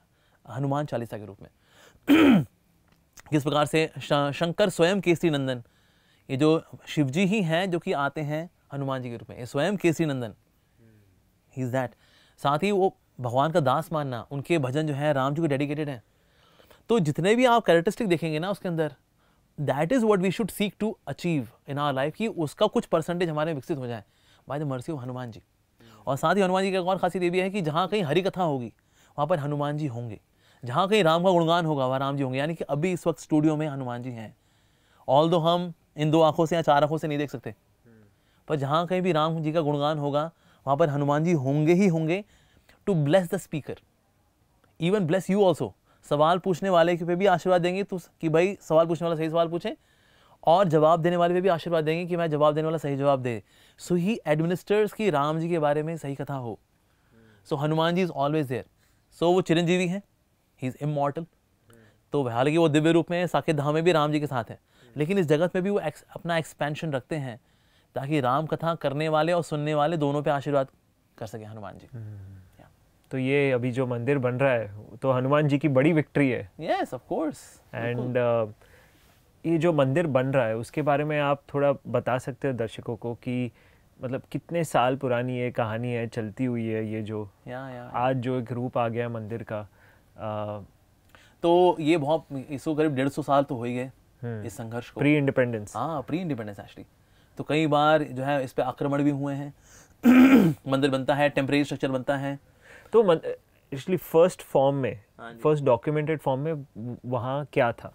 हनुमान चालीसा के रूप में किस प्रकार से शंकर स्वयं केसरी नंदन ये जो शिव जी ही हैं जो कि आते हैं हनुमान जी के रूप में ये स्वयं केसरी नंदन ही इज़ दैट साथ ही वो भगवान का दास मानना उनके भजन जो है राम जी को डेडिकेटेड हैं तो जितने भी आप कैरेक्टरिस्टिक देखेंगे ना उसके अंदर that is what we should seek to achieve in our life कि उसका कुछ परसेंटेज हमारे विकसित हो जाए by the mercy of Hanuman ji और साथ ही हनुमान जी की एक और खासियत ये भी है कि जहाँ कहीं हरी कथा होगी वहाँ पर हनुमान जी होंगे जहाँ कहीं राम का गुणगान होगा वहाँ राम जी होंगे यानी कि अभी इस वक्त स्टूडियो में हनुमान जी हैं ऑल दो हम इन दो आँखों से या चार आँखों से नहीं देख सकते पर जहाँ कहीं भी राम जी का गुणगान होगा वहाँ पर हनुमान जी होंगे ही होंगे to bless the speaker even bless you also सवाल पूछने वाले के पे भी आशीर्वाद देंगे तो कि भाई सवाल पूछने वाला सही सवाल पूछे और जवाब देने वाले पे भी आशीर्वाद देंगे कि मैं जवाब देने वाला सही जवाब दे सो ही एडमिनिस्टर्स की राम जी के बारे में सही कथा हो so Hanuman ji is always there so वो चिरंजीवी हैं ही इज़ इमोटल तो हालांकि वो दिव्य रूप में साकेत धाम में भी राम जी के साथ हैं लेकिन इस जगत में भी वो एक्स, अपना एक्सपेंशन रखते हैं ताकि राम कथा करने वाले और सुनने वाले दोनों पे आशीर्वाद कर सकें हनुमान जी तो ये अभी जो मंदिर बन रहा है तो हनुमान जी की बड़ी विक्ट्री है यस ऑफ कोर्स एंड ये जो मंदिर बन रहा है उसके बारे में आप थोड़ा बता सकते हो दर्शकों को कि मतलब कितने साल पुरानी ये कहानी है चलती हुई है ये जो या, या, आज जो एक रूप आ गया मंदिर का आ, uh, तो ये बहुत इसको करीब डेढ़ सौ साल तो हो ही गए हम्म। इस संघर्ष को प्री इंडिपेंडेंस हाँ प्री इंडिपेंडेंस एक्चुअली तो कई बार जो है इस पर आक्रमण भी हुए हैं मंदिर बनता है टेम्परेरी स्ट्रक्चर बनता है तो एक्चुअली फर्स्ट फॉर्म में फर्स्ट डॉक्यूमेंटेड फॉर्म में वहाँ क्या था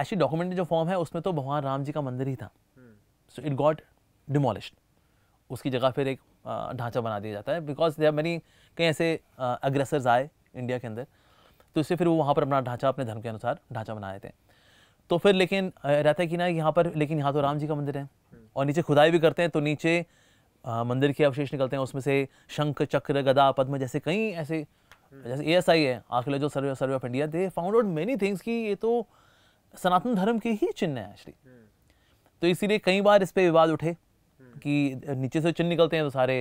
एक्चुअली डॉक्यूमेंटेड जो फॉर्म है उसमें तो भगवान राम जी का मंदिर ही था सो इट गॉट डिमोलिश उसकी जगह फिर एक ढांचा बना दिया जाता है बिकॉज दे आर मेनी कई ऐसे अग्रेसर्स आए इंडिया के अंदर तो इससे फिर वो वहाँ पर अपना ढांचा अपने धर्म के अनुसार ढांचा बनाए थे तो फिर लेकिन रहता है कि ना यहाँ पर लेकिन यहाँ तो राम जी का मंदिर है हम्म। और नीचे खुदाई भी करते हैं तो नीचे मंदिर के अवशेष निकलते हैं उसमें से शंख चक्र गदा पद्म जैसे कई ऐसे जैसे ए एस आई है आखिर जो survey survey of India they found out many things कि ये तो सनातन धर्म के ही चिन्ह है एक्चुअली हम्म। तो इसीलिए कई बार इस पर विवाद उठे हम्म। कि नीचे से चिन्ह निकलते हैं तो सारे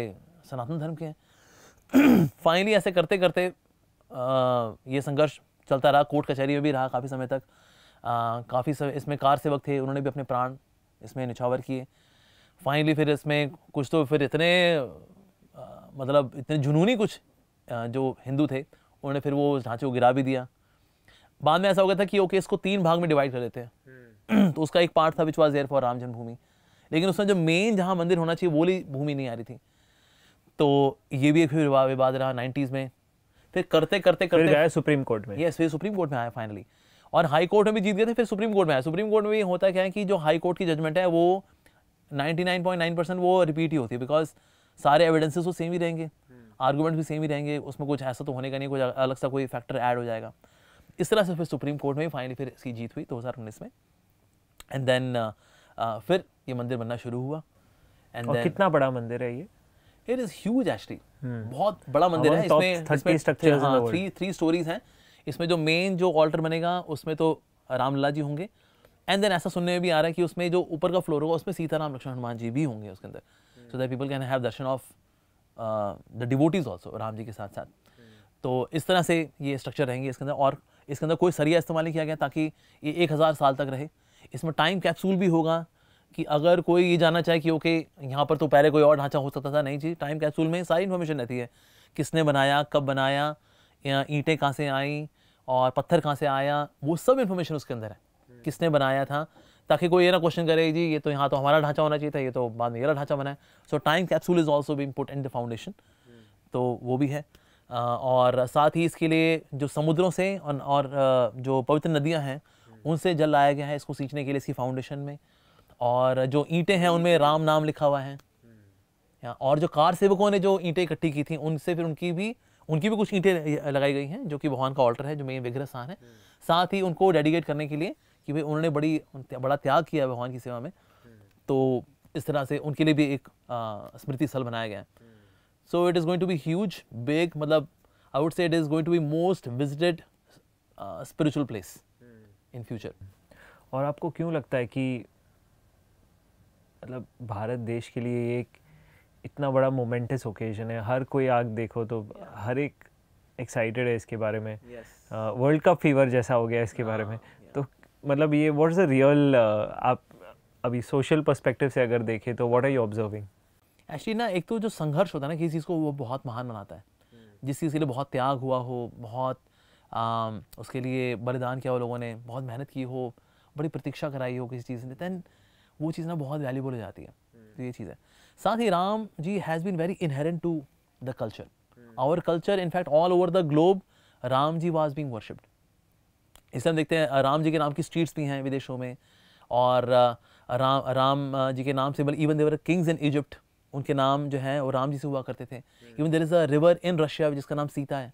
सनातन धर्म के हैं फाइनली ऐसे करते करते आ, ये संघर्ष चलता रहा कोर्ट कचहरी में भी रहा काफ़ी समय तक काफ़ी समय इसमें कार सेवक थे उन्होंने भी अपने प्राण इसमें निछावर किए फाइनली फिर इसमें कुछ तो फिर इतने आ, मतलब इतने जुनूनी कुछ आ, जो हिंदू थे उन्होंने फिर वो ढांचे को गिरा भी दिया बाद में ऐसा हो गया था कि ओके इसको तीन भाग में डिवाइड कर देते हैं हम्म। तो उसका एक पार्ट था which was air for Ram Janmabhoomi लेकिन उसमें जो मेन जहाँ मंदिर होना चाहिए वो ली भूमि नहीं आ रही थी तो ये भी एक फिर विवाद रहा नाइन्टीज़ में फिर करते करते करते गए सुप्रीम कोर्ट में यस फिर सुप्रीम कोर्ट में आया फाइनली और हाई कोर्ट में भी जीत गए थे फिर सुप्रीम कोर्ट में आया सुप्रीम कोर्ट में ये होता क्या है कि जो हाई कोर्ट की जजमेंट है वो 99.9 वो रिपीट ही होती है बिकॉज सारे एविडेंसेस तो सेम ही रहेंगे आर्गूमेंट भी सेम ही रहेंगे उसमें कुछ ऐसा तो होने का नहीं कुछ अलग सा कोई फैक्टर ऐड हो जाएगा इस तरह से फिर सुप्रीम कोर्ट में फाइनली फिर इसकी जीत हुई दो हज़ार उन्नीस में एंड देन uh, uh, फिर ये मंदिर बनना शुरू हुआ एंड कितना बड़ा मंदिर है ये इट इज़ ह्यूज एक्चुअली बहुत बड़ा मंदिर है इसमें थ्री थ्री स्टोरीज हैं इसमें जो मेन जो ऑल्टर बनेगा उसमें तो रामलला जी होंगे एंड देन ऐसा सुनने में भी आ रहा है कि उसमें जो ऊपर का फ्लोर होगा उसमें सीताराम लक्ष्मण हनुमान जी भी होंगे उसके अंदर so that people can have darshan of the devotees also Ram ji के साथ साथ हम्म। तो इस तरह से ये स्ट्रक्चर रहेंगे इसके अंदर और इसके अंदर कोई सरिया इस्तेमाल नहीं किया गया ताकि ये एक हज़ार साल तक रहे इसमें टाइम कैप्सूल भी होगा कि अगर कोई ये जानना चाहे कि ओके यहाँ पर तो पहले कोई और ढांचा हो सकता था नहीं जी टाइम कैप्सूल में सारी इन्फॉर्मेशन रहती है किसने बनाया कब बनाया ईंटें कहाँ से आई और पत्थर कहाँ से आया वो सब इन्फॉर्मेशन उसके अंदर है किसने बनाया था ताकि कोई ये ना क्वेश्चन करे जी ये तो यहाँ तो हमारा ढांचा होना चाहिए था ये तो बाद में ये ढांचा बनाए so time capsule is also भी इम्पोर्टेंट द फाउंडेशन तो वो भी है और साथ ही इसके लिए जो समुद्रों से और जो पवित्र नदियाँ हैं उनसे जल लाया गया है इसको सींचने के लिए इसकी फाउंडेशन में और जो ईंटें हैं उनमें राम नाम लिखा हुआ है और जो कार सेवकों ने जो ईंटें इकट्ठी की थी उनसे फिर उनकी भी उनकी भी कुछ ईंटें लगाई गई हैं जो कि भगवान का ऑल्टर है जो मेन विग्रह स्थान है साथ ही उनको डेडिकेट करने के लिए कि भाई उन्होंने बड़ी बड़ा त्याग किया भगवान की सेवा में तो इस तरह से उनके लिए भी एक स्मृति स्थल बनाया गया है so it is going to be huge big मतलब I would say it is going to be most visited spiritual place in future और आपको क्यों लगता है कि मतलब भारत देश के लिए एक इतना बड़ा मोमेंटस ओकेजन है हर कोई आग देखो तो yeah. हर एक एक्साइटेड है इसके बारे में वर्ल्ड कप फीवर जैसा हो गया इसके yeah. बारे हाँ। में मतलब ये व्हाट इज़ द रियल आप अभी सोशल पर्सपेक्टिव से अगर देखें तो what are you observing actually ना एक तो जो संघर्ष होता है ना किसी चीज़ को वो बहुत महान बनाता है hmm. जिस चीज़ के लिए बहुत त्याग हुआ हो बहुत आ, um, उसके लिए बलिदान किया हो लोगों ने बहुत मेहनत की हो बड़ी प्रतीक्षा कराई हो किसी चीज़ ने दैन वो चीज़ ना बहुत वैल्यूबल हो जाती है hmm. तो ये चीज़ है साथ ही Ram ji has been very inherent to the culture our culture in fact all over the globe Ram ji was being worshipped इस हम देखते हैं राम जी के नाम की स्ट्रीट्स भी हैं विदेशों में और राम राम जी के नाम से बल even there were kings in Egypt उनके नाम जो हैं वो राम जी से हुआ करते थे even there is a river in Russia जिसका नाम सीता है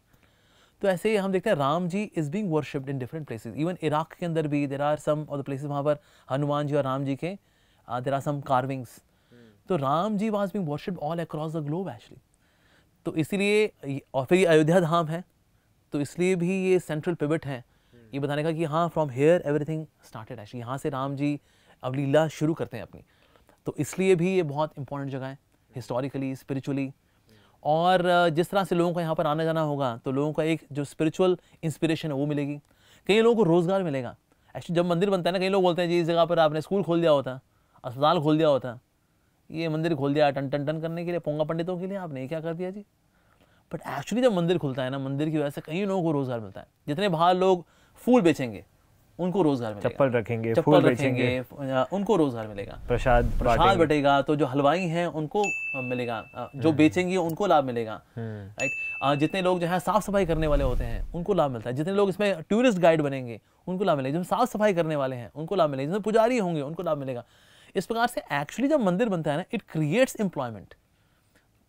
तो ऐसे ही हम देखते हैं Ram ji is being worshipped in different places even Iraq के अंदर भी देर आर सम और प्लेसेस वहाँ पर हनुमान जी और राम जी के देर आर सम कार्विंग्स तो Ram ji was being worshipped all across the globe actually तो इसीलिए और फिर ये अयोध्या धाम है तो इसलिए भी ये सेंट्रल पिवट हैं ये बताने का कि हाँ from here everything started actually यहाँ से राम जी अब लीला शुरू करते हैं अपनी तो इसलिए भी ये बहुत इंपॉर्टेंट जगह है हिस्टोरिकली स्पिरिचुअली और जिस तरह से लोगों को यहाँ पर आना जाना होगा तो लोगों का एक जो स्पिरिचुअल इंस्पिरेशन है वो मिलेगी कई लोगों को रोज़गार मिलेगा एक्चुअली जब मंदिर बनता है ना कई लोग बोलते हैं जी इस जगह पर आपने स्कूल खोल दिया होता अस्पताल खोल दिया होता ये मंदिर खोल दिया टन टन टन करने के लिए पोंगा पंडितों के लिए आपने क्या कर दिया जी बट एक्चुअली जब मंदिर खुलता है ना मंदिर की वजह से कई लोगों को रोज़गार मिलता है जितने बाहर लोग फूल बेचेंगे उनको रोजगार मिलेगा चप्पल रखेंगे चप्पल रखेंगे उनको रोजगार मिलेगा प्रसाद प्रसाद बटेगा तो जो हलवाई हैं उनको मिलेगा जो हम्म। बेचेंगे उनको लाभ मिलेगा राइट हम्म। जितने लोग जो है साफ सफाई करने वाले होते हैं उनको लाभ मिलता है जितने लोग इसमें टूरिस्ट गाइड बनेंगे उनको लाभ मिलेगा जिसमें साफ सफाई करने वाले हैं उनको लाभ मिलेगा जिसमें पुजारी होंगे उनको लाभ मिलेगा इस प्रकार से एक्चुअली जब मंदिर बनता है ना इट क्रिएट्स एम्प्लॉयमेंट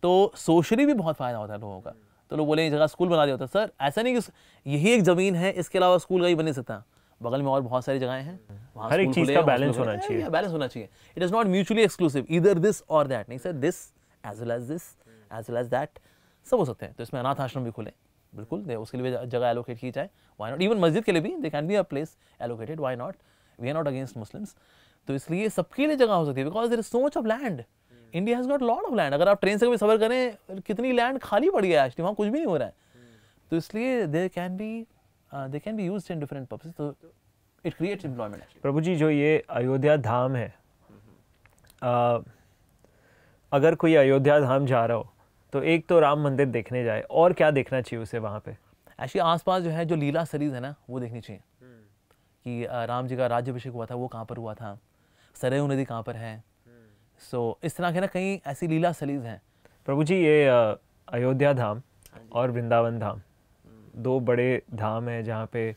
तो सोशली भी बहुत फायदा होता है लोगों का तो लोग बोले जगह स्कूल बना दिया होता सर ऐसा नहीं कि यही एक ज़मीन है इसके अलावा स्कूल का ही बन सकता बगल में और बहुत सारी जगह हैं हर एक चीज़ का बैलेंस होना चाहिए बैलेंस होना चाहिए it is not mutually exclusive इधर दिस और दैट नहीं sir this as well as this as well as that सब हो सकते हैं तो इसमें अनाथ आश्रम भी खुले बिल्कुल दे उसके लिए जगह एलोकेट की जाए वाई नॉट इवन मस्जिद के लिए भी they can be a place allocated why not we are not against Muslims तो इसलिए सबके लिए जगह हो सकती है because there is so much of land India has got lot of land अगर आप ट्रेन से कभी सफ़र करें कितनी लैंड खाली पड़ गया है एक्चुअली वहाँ कुछ भी नहीं हो रहा है हम्म। तो इसलिए they can be they can be use in different purpose तो it creates employment Prabhu ji जो ये अयोध्या धाम है आ, हम्म। uh, अगर कोई अयोध्या धाम जा रहा हो तो एक तो राम मंदिर देखने जाए और क्या देखना चाहिए उसे वहाँ पे एक्चुअली आसपास जो है जो लीला सरीज है ना वो देखनी चाहिए हम्म। कि uh, राम जी का राज्यभिषेक हुआ था वो कहाँ पर हुआ था सरयू नदी कहाँ पर है सो so, इस तरह के ना कहीं ऐसी लीला सलीज हैं प्रभु जी ये अयोध्या धाम हाँ और वृंदावन धाम हम्म। दो बड़े धाम हैं जहाँ पे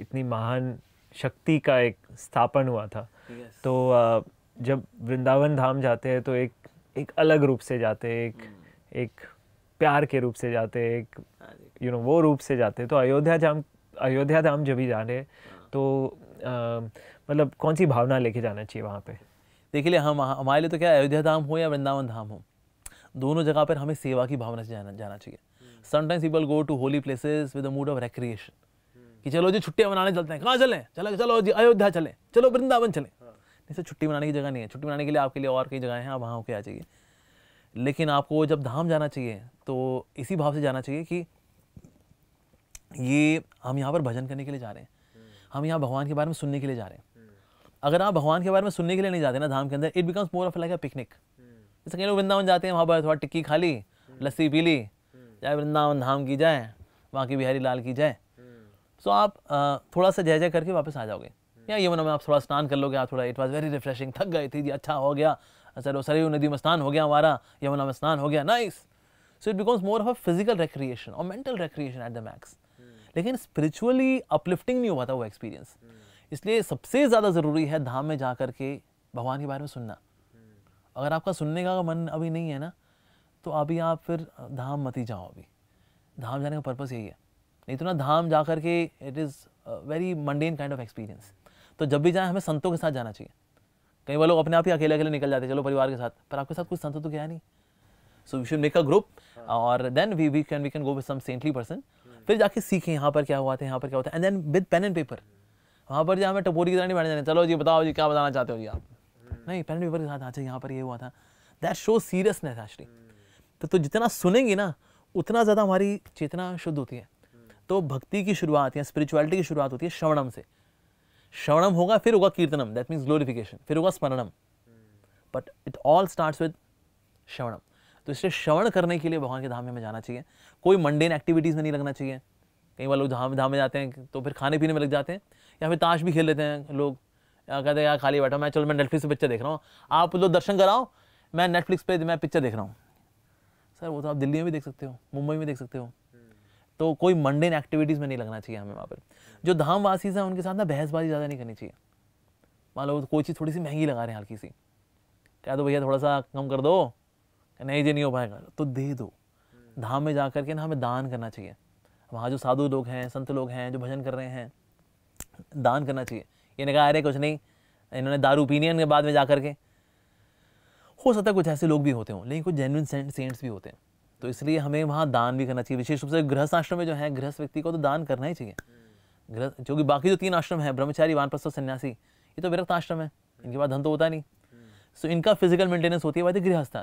इतनी महान शक्ति का एक स्थापन हुआ था yes. तो जब वृंदावन धाम जाते हैं तो एक एक अलग रूप से जाते हैं एक hmm. एक प्यार के रूप से जाते हैं एक यू हाँ you नो know, वो रूप से जाते हैं तो अयोध्या धाम अयोध्या धाम जब भी जा रहे हाँ। तो आ, मतलब कौन सी भावना लेके जाना चाहिए वहाँ पे देखिए लिए हम हमारे लिए तो क्या अयोध्या धाम हो या वृंदावन धाम हो दोनों जगह पर हमें सेवा की भावना से जाना जाना चाहिए sometimes people go to holy places with mood of recreation कि चलो जी छुट्टियाँ मनाने चलते हैं कहाँ चलें चलो चलो जी अयोध्या चलें चलो वृंदावन चलें हाँ। नहीं सर छुट्टी मनाने की जगह नहीं है छुट्टी मनाने के लिए आपके लिए और कई जगह हैं आप वहाँ होकर आ जाइए लेकिन आपको जब धाम जाना चाहिए तो इसी भाव से जाना चाहिए कि ये हम यहाँ पर भजन करने के लिए जा रहे हैं हम्म। हम यहाँ भगवान के बारे में सुनने के लिए जा रहे हैं अगर आप भगवान के बारे में सुनने के लिए नहीं जाते ना धाम के अंदर it becomes more of like a picnic जैसे कहीं लोग वृंदावन जाते हैं वहाँ पर थोड़ा टिक्की खा ली हम्म। लस्सी पी ली हम्म। चाहे वृंदावन धाम की जाए वहाँ की बिहारी लाल की जाए सो हम्म। आप थोड़ा सा जय जय करके वापस आ जाओगे या यमुना में आप थोड़ा स्नान कर लोगे आप थोड़ा इट वॉज वेरी रिफ्रेशिंग थक गए थे जी अच्छा हो गया सर अच्छा, तो सरयू नदी में स्नान हो गया हमारा यमुना में स्नान हो गया nice so it becomes more of a physical recreation और mental recreation at the max लेकिन स्पिरिचुअली अपलिफ्टिंग नहीं हुआ था वो एक्सपीरियंस hmm. इसलिए सबसे ज़्यादा ज़रूरी है धाम में जा कर के भगवान के बारे में सुनना अगर आपका सुनने का मन अभी नहीं है ना तो अभी आप फिर धाम मत ही जाओ अभी धाम जाने का पर्पज़ यही है नहीं तो ना धाम जा कर के it is very mundane kind of experience तो जब भी जाएँ हमें संतों के साथ जाना चाहिए कई बार लोग अपने आप ही अकेले अकेले निकल जाते हैं चलो परिवार के साथ पर आपके साथ कुछ संतों तो गया नहीं so we should make a group और then we we can we can go with some saintly person फिर जाके सीखें यहाँ पर क्या हुआ था यहाँ पर क्या होता है and then with pen and paper वहाँ पर जी हमें टपोरी की तरह नहीं बैठ जाने चलो जी बताओ जी क्या बताना चाहते हो जी आप हम्म। नहीं पेन पेपर के साथ अच्छा यहाँ पर ये हुआ था दैट शो सीरियसनेस एक्चुअली तो तो जितना सुनेंगे ना उतना ज़्यादा हमारी चेतना शुद्ध होती है हम्म। तो भक्ति की शुरुआत या स्पिरिचुअलिटी की शुरुआत होती है श्रवणम से श्रवणम होगा फिर होगा कीर्तनम दैट मीन्स ग्लोरिफिकेशन फिर होगा स्मरणम but it all starts with श्रवणम तो इसलिए श्रवण करने के लिए भगवान के धाम में हमें जाना चाहिए कोई मंडेन एक्टिविटीज़ में नहीं लगना चाहिए कई बार लोग धाम धाम में जाते हैं तो फिर खाने पीने में लग जाते हैं या फिर ताश भी खेल लेते हैं लोग या कहते हैं यार खाली बैठा मैं चलो मैं नेटफ्लिक्स पर पिक्चर देख रहा हूँ आप लोग दर्शन कराओ मैं नेटफ्लिक्स पर मैं पिक्चर देख रहा हूँ सर वो तो आप दिल्ली में भी देख सकते हो मुंबई में देख सकते हो तो कोई मंडेन एक्टिविटीज़ में नहीं लगना चाहिए हमें वहाँ पर जो धाम वासी हैं उनके साथ ना बहसबाजी ज़्यादा नहीं करनी चाहिए मान लो कोई चीज़ थोड़ी सी महंगी लगा रहे हैं हल्की सी कह दो भैया थोड़ा सा कम कर दो नहीं जी नहीं हो पाएगा तो दे दो धाम में जा कर के ना हमें दान करना चाहिए वहाँ जो साधु लोग हैं संत लोग हैं जो भजन कर रहे हैं दान करना चाहिए इन्हें कहा अरे कुछ नहीं इन्होंने दारू पीनी के बाद में जा कर के हो सकता है कुछ ऐसे लोग भी होते हों लेकिन कुछ जेनविन सेंट्स भी होते हैं तो इसलिए हमें वहाँ दान भी करना चाहिए विशेष रूप से गृहस्थ आश्रम में जो है गृहस्थ व्यक्ति को तो दान करना ही चाहिए गृह जो कि बाकी जो तीन आश्रम है ब्रह्मचारी वानप्रस्थ सन्यासी ये तो विरक्त आश्रम है इनके पास धन तो होता नहीं सो so, इनका फिजिकल मेंटेनेंस होती है बाई द गृहस्थ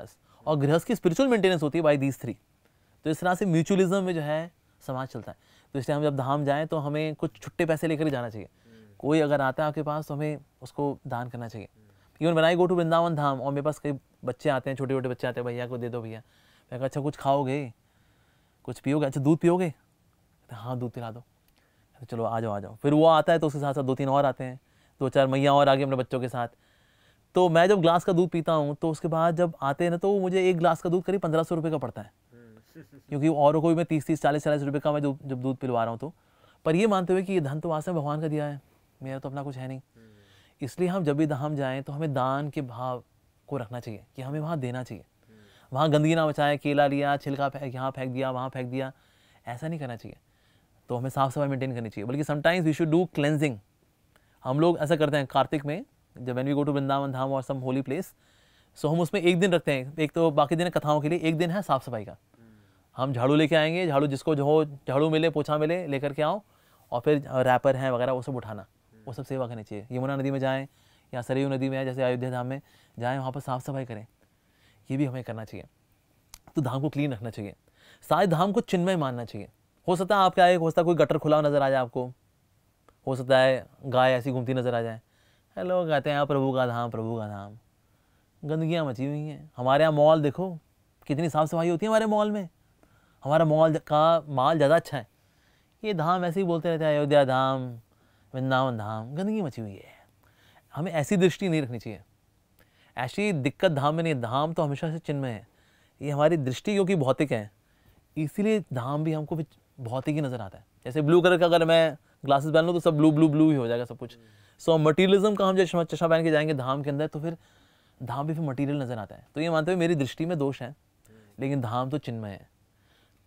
और गृहस्थ की स्पिरिचुअल मेंटेनेंस होती है बाई दीज थ्री तो इस तरह से म्यूचुअलिज्म में जो है समाज चलता है तो इसलिए हम जब धाम जाएँ तो हमें कुछ छुट्टे पैसे लेकर ही जाना चाहिए हम्म। कोई अगर आता है आपके पास तो हमें उसको दान करना चाहिए इवन बनाई गो टू वृंदावन धाम और मेरे पास कई बच्चे आते हैं छोटे छोटे बच्चे आते हैं भैया को दे दो भैया मैं अच्छा कुछ खाओगे कुछ पियोगे अच्छा दूध पियोगे हाँ दूध पिला दो तो चलो आ जाओ आ जाओ फिर वो आता है तो उसके साथ साथ दो तीन और आते हैं दो चार मैया और आ गए अपने बच्चों के साथ तो मैं जब ग्लास का दूध पीता हूँ तो उसके बाद जब आते हैं ना तो मुझे एक ग्लास का दूध करीब पंद्रह सौ रुपये का पड़ता है क्योंकि औरों को भी मैं तीस तीस चालीस चालीस रुपये का मैं जब दूध पिलवा रहा हूँ तो पर ये मानते हुए कि ये धन तो वास्तव में भगवान का दिया है मेरा तो अपना कुछ है नहीं इसलिए हम जब भी धाम जाएँ तो हमें दान के भाव को रखना चाहिए कि हमें वहाँ देना चाहिए वहाँ गंदगी ना बचाए केला लिया छिलका फेंक यहाँ फेंक दिया वहाँ फेंक दिया ऐसा नहीं करना चाहिए तो हमें साफ सफाई मेंटेन करनी चाहिए बल्कि sometimes we should do cleansing हम लोग ऐसा करते हैं कार्तिक में जब when we go to Vrindavan धाम और सम होली प्लेस सो हम उसमें एक दिन रखते हैं एक तो बाकी दिन कथाओं के लिए एक दिन है साफ सफाई का हम झाड़ू लेके आएंगे झाड़ू जिसको जो हो झाड़ू मिले पोछा मिले लेकर के आओ और फिर रैपर हैं वगैरह वो सब उठाना वो सब सेवा करनी चाहिए यमुना नदी में जाएँ या सरयू नदी में जैसे अयोध्या धाम में जाएँ वहाँ पर साफ़ सफाई करें ये भी हमें करना चाहिए तो धाम को क्लीन रखना चाहिए सारे धाम को चिन्मय मानना चाहिए हो सकता है आपके आए हो सकता है कोई गटर खुला नज़र आ जाए आपको हो सकता है गाय ऐसी घूमती नज़र आ जाए हेलो कहते हैं हाँ, प्रभु का धाम प्रभु का धाम गंदगियाँ मची हुई हैं हमारे यहाँ मॉल देखो कितनी साफ़ सफाई होती है हमारे मॉल में हमारा मॉल का माल ज़्यादा अच्छा है ये धाम ऐसे ही बोलते रहते हैं अयोध्या धाम वृंदावन धाम गंदगी मची हुई है हमें ऐसी दृष्टि नहीं रखनी चाहिए ऐसी दिक्कत धाम में नहीं धाम तो हमेशा से चिन्ह में है ये हमारी दृष्टि क्योंकि भौतिक है इसीलिए धाम भी हमको भौतिक ही नज़र आता है जैसे ब्लू कलर का अगर मैं ग्लासेस पहन लूँ तो सब ब्लू ब्लू ब्लू ही हो जाएगा सब कुछ सो so, मटीरियलिज्म का हम जैसे चश्मा पहन के जाएंगे धाम के अंदर तो फिर धाम भी फिर मटीरियल नज़र आता है तो ये मानते हुए मेरी दृष्टि में दोष है लेकिन धाम तो चिन्मय है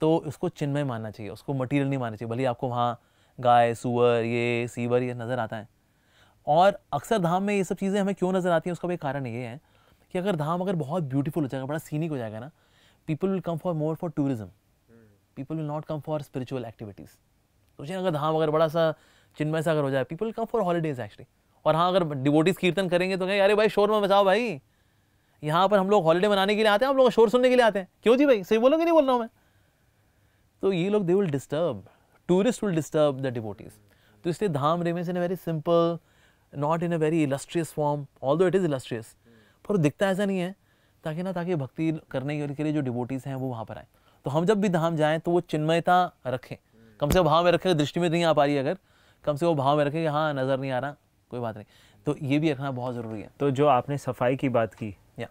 तो उसको चिन्मय मानना चाहिए उसको मटीरियल नहीं मानना चाहिए भले आपको वहाँ गाय सुअर ये सीवर ये नज़र आता है और अक्सर धाम में ये सब चीज़ें हमें क्यों नज़र आती हैं उसका भी कारण ये है कि अगर धाम अगर बहुत ब्यूटीफुल हो जाएगा बड़ा सीनिक हो जाएगा ना people will come for more for tourism people will not come for spiritual activities सोचिए अगर धाम अगर बड़ा सा चिन्मय सा अगर हो जाए people come for holidays actually और हाँ अगर डिवोटीज कीर्तन करेंगे तो कहेंगे अरे भाई शोर में बचाओ भाई यहाँ पर हम लोग हॉलीडे मनाने के लिए आते हैं हम लोग शोर सुनने के लिए आते हैं क्यों जी भाई सही बोलोगे नहीं बोल रहा हूँ मैं तो ये लोग they will disturb tourist will disturb the devotees तो इसलिए धाम remains in a very simple not in a very illustrious form although it is illustrious पर दिखता ऐसा नहीं है ताकि ना ताकि भक्ति करने के लिए जो डिवोटीज़ हैं वो वहाँ पर आए तो हम जब भी धाम जाएँ तो वो चिन्मयता रखें कम से कम भाव में रखें दृष्टि में नहीं आ पा रही अगर कम से कम भाव में रखें कि हाँ नज़र नहीं आ रहा कोई बात नहीं तो ये भी रखना बहुत ज़रूरी है तो जो आपने सफाई की बात की या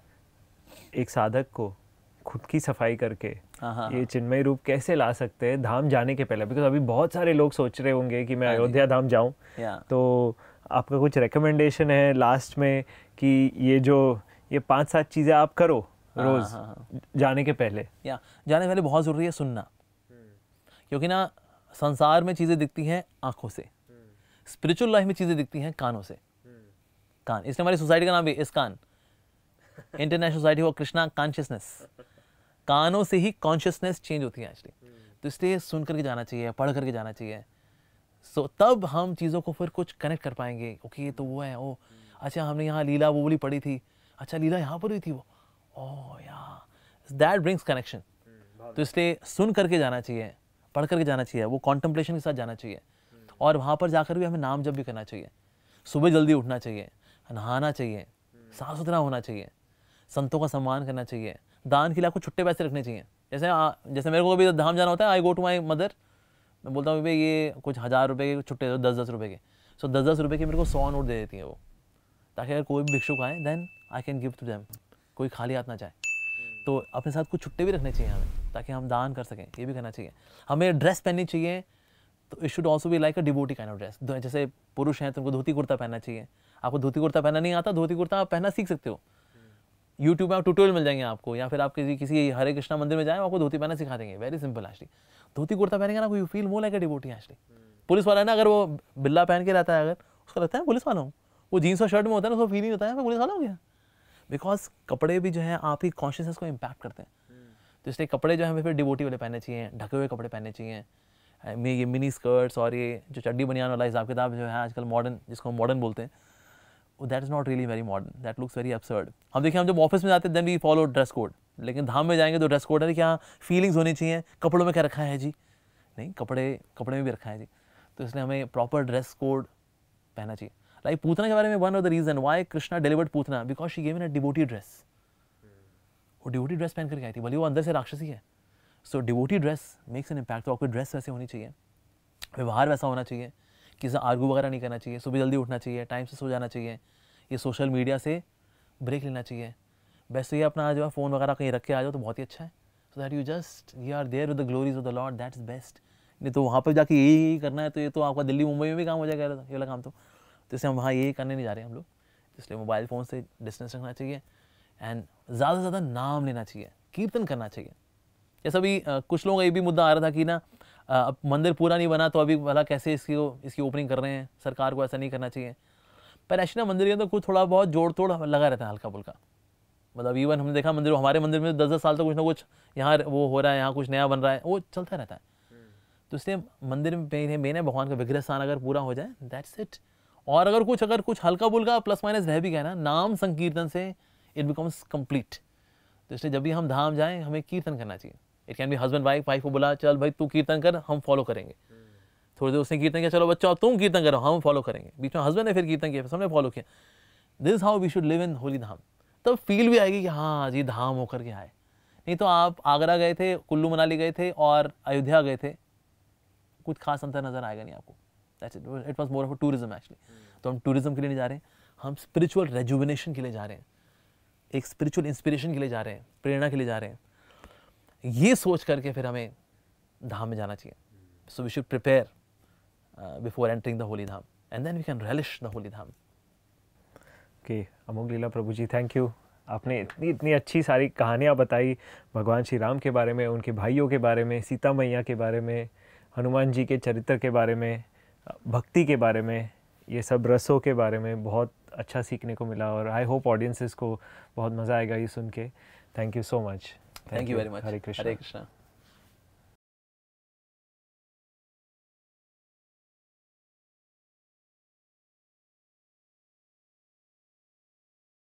एक साधक को खुद की सफाई करके हाँ, हाँ, ये हाँ। चिन्मय रूप कैसे ला सकते हैं धाम जाने के पहले बिकॉज अभी बहुत सारे लोग सोच रहे होंगे कि मैं अयोध्या धाम जाऊँ तो आपका कुछ रिकमेंडेशन है लास्ट में कि ये जो ये पांच सात चीज़ें आप करो रोज़ जाने के पहले या जाने पहले बहुत ज़रूरी है सुनना हम्म। क्योंकि ना संसार में चीज़ें दिखती हैं आंखों से स्पिरिचुअल हम्म। लाइफ में चीज़ें दिखती हैं कानों से हम्म। कान इसलिए हमारी सोसाइटी का नाम भी ISKCON international society of Krishna consciousness कानों से ही कॉन्शियसनेस चेंज होती है एक्चुअली तो इसलिए सुन करके जाना चाहिए पढ़ करके जाना चाहिए सो so, तब हम चीज़ों को फिर कुछ कनेक्ट कर पाएंगे ओके ये तो वो है ओ अच्छा हमने यहाँ लीला वो बोली पढ़ी थी अच्छा लीला यहाँ पर हुई थी वो ओ या दैट ब्रिंग्स कनेक्शन तो इसलिए सुन करके जाना चाहिए पढ़ करके जाना चाहिए वो कॉन्टम्पलेशन के साथ जाना चाहिए और वहाँ पर जाकर भी हमें नाम जब भी करना चाहिए सुबह जल्दी उठना चाहिए नहाना चाहिए साफ सुथरा होना चाहिए संतों का सम्मान करना चाहिए दान के लिए आपको छुट्टे पैसे रखने चाहिए जैसे आ, जैसे मेरे को अभी धाम जाना होता है आई गो टू माई मदर मैं बोलता हूँ भाई ये कुछ हज़ार रुपये के छुट्टे दस दस रुपये के सो दस दस रुपये के मेरे को सौ नोट दे देती है वो ताकि अगर कोई भी भिक्षुक आए then I can give to them कोई खाली हाथ ना जाए तो अपने साथ कुछ छुट्टे भी रखने चाहिए हमें ताकि हम दान कर सकें ये भी करना चाहिए हमें ड्रेस पहननी चाहिए तो इट शुड ऑल्सो भी लाइक अ डिबोटी काइंड ऑफ ड्रेस जैसे पुरुष हैं तो उनको धोती कुर्ता पहनना चाहिए आपको धोती कुर्ता पहनना नहीं आता धोती कुर्ता आप पहनना सीख सकते हो यूट्यूब में आप ट्यूटोरियल मिल जाएंगे आपको या फिर आप किसी किसी हरे कृष्णा मंदिर में जाएं आपको धोती पहना सिखा देंगे very simple actually dhoti kurta पहनेंगे ना you feel more like a devotee actually police वाला है ना अगर वो बिल्ला पहन के रहता है अगर उसको रहता है पुलिस वाला हूँ वो जीन्स और शर्ट में होता है ना उसको फील ही होता है मैं पुलिस वाला हो गया बिकॉज कपड़े भी जो है आपकी कॉन्शियसनेस को इम्पैक्ट करते हैं तो इसलिए कपड़े जो है हमें फिर डिवोटी वाले पहनने चाहिए ढके हुए कपड़े पहने चाहिए ये मिनी स्कर्ट्स और ये जो चड्डी बनियान वाला हिसाब किताब जो है आजकल मॉडर्न जिसको हम मॉडर्न बोलते हैं that is not really very modern that looks very absurd हम देखिए हम जब ऑफिस में जाते हैं then we follow dress code लेकिन धाम में जाएंगे तो ड्रेस कोड है कि फीलिंग्स हाँ, होनी चाहिए कपड़ों में क्या रखा है जी नहीं कपड़े कपड़े में भी रखा है जी तो इसलिए हमें प्रॉपर ड्रेस कोड पहनना चाहिए लाइक पूतना के बारे में one of the reason why Krishna delivered Putana because she came in a devotee dress वो डिवोटी ड्रेस पहन करके आई थी भले वो अंदर से राक्षसी है so devotee dress makes an impact तो आपको ड्रेस वैसे होनी चाहिए व्यवहार वैसा होना चाहिए किसी आर्गू वगैरह नहीं करना चाहिए सुबह जल्दी उठना चाहिए टाइम से सो जाना चाहिए ये सोशल मीडिया से ब्रेक लेना चाहिए वैसे ही अपना जो है फ़ोन वगैरह कहीं रख के आ जाओ तो बहुत ही अच्छा है so that you just you are there with the glories of the lord that is best नहीं तो वहाँ पर जाके यही करना है तो ये तो आपका दिल्ली मुंबई में भी काम हो जाएगा ये वाला काम तो जैसे तो हम वहाँ यही करने नहीं जा रहे हम लोग इसलिए मोबाइल फ़ोन से डिस्टेंस रखना चाहिए एंड ज़्यादा से ज़्यादा नाम लेना चाहिए कीर्तन करना चाहिए जैसा भी कुछ लोगों का ये भी मुद्दा आ रहा था कि ना अब मंदिर पूरा नहीं बना तो अभी भला कैसे इसकी इसकी ओपनिंग कर रहे हैं सरकार को ऐसा नहीं करना चाहिए पर ऐसे मंदिर के अंदर तो कुछ थोड़ा बहुत जोड़ तोड़ लगा रहता है हल्का फुल्का मतलब इवन हमने देखा मंदिर हमारे मंदिर में दस दस साल तक तो कुछ ना कुछ यहाँ वो हो रहा है यहाँ कुछ नया बन रहा है वो चलता रहता है हम्म। तो इसलिए मंदिर में मेन है भगवान का विग्रह स्थान अगर पूरा हो जाए दैट्स इट और अगर कुछ अगर कुछ हल्का बुल्का प्लस माइनस रह भी गया ना नाम संकीर्तन से इट बिकम्स कंप्लीट तो इसलिए जब भी हम धाम जाएँ हमें कीर्तन करना चाहिए इट कैन भी हस्बैंड वाइफ वाइफ को बोला चल भाई तू कीर्तन कर हम फॉलो करेंगे थोड़ी देर उसने कीर्तन किया चलो बच्चा तुम कीर्तन करो हम फॉलो करेंगे बीच में हस्बैंड ने फिर कीर्तन किया सबने फॉलो किया this is how we should live in holy धाम तब फील भी आएगी कि हाँ जी धाम होकर के आए नहीं तो आप आगरा गए थे कुल्लू मनाली गए थे और अयोध्या गए थे कुछ खास अंतर नज़र आएगा नहीं आपको that's it it was more of tourism actually तो हम टूरिज्म के लिए नहीं जा रहे हैं हम स्पिरिचुअल रेजुविनेशन के लिए जा रहे हैं एक स्पिरिचुअल इंस्पिरेशन के लिए जा रहे हैं प्रेरणा के लिए जा रहे हैं ये सोच करके फिर हमें धाम में जाना चाहिए so we should prepare before entering the holy धाम and then we can relish the holy धाम okay Amogh Lila Prabhu ji thank you आपने इतनी इतनी अच्छी सारी कहानियाँ बताई भगवान श्री राम के बारे में उनके भाइयों के बारे में सीता मैया के बारे में हनुमान जी के चरित्र के बारे में भक्ति के बारे में ये सब रसों के बारे में बहुत अच्छा सीखने को मिला और आई होप ऑडियंसिस को बहुत मज़ा आएगा ये सुन के thank you so much Thank, you. you very much. Hare Krishna. Hare Krishna.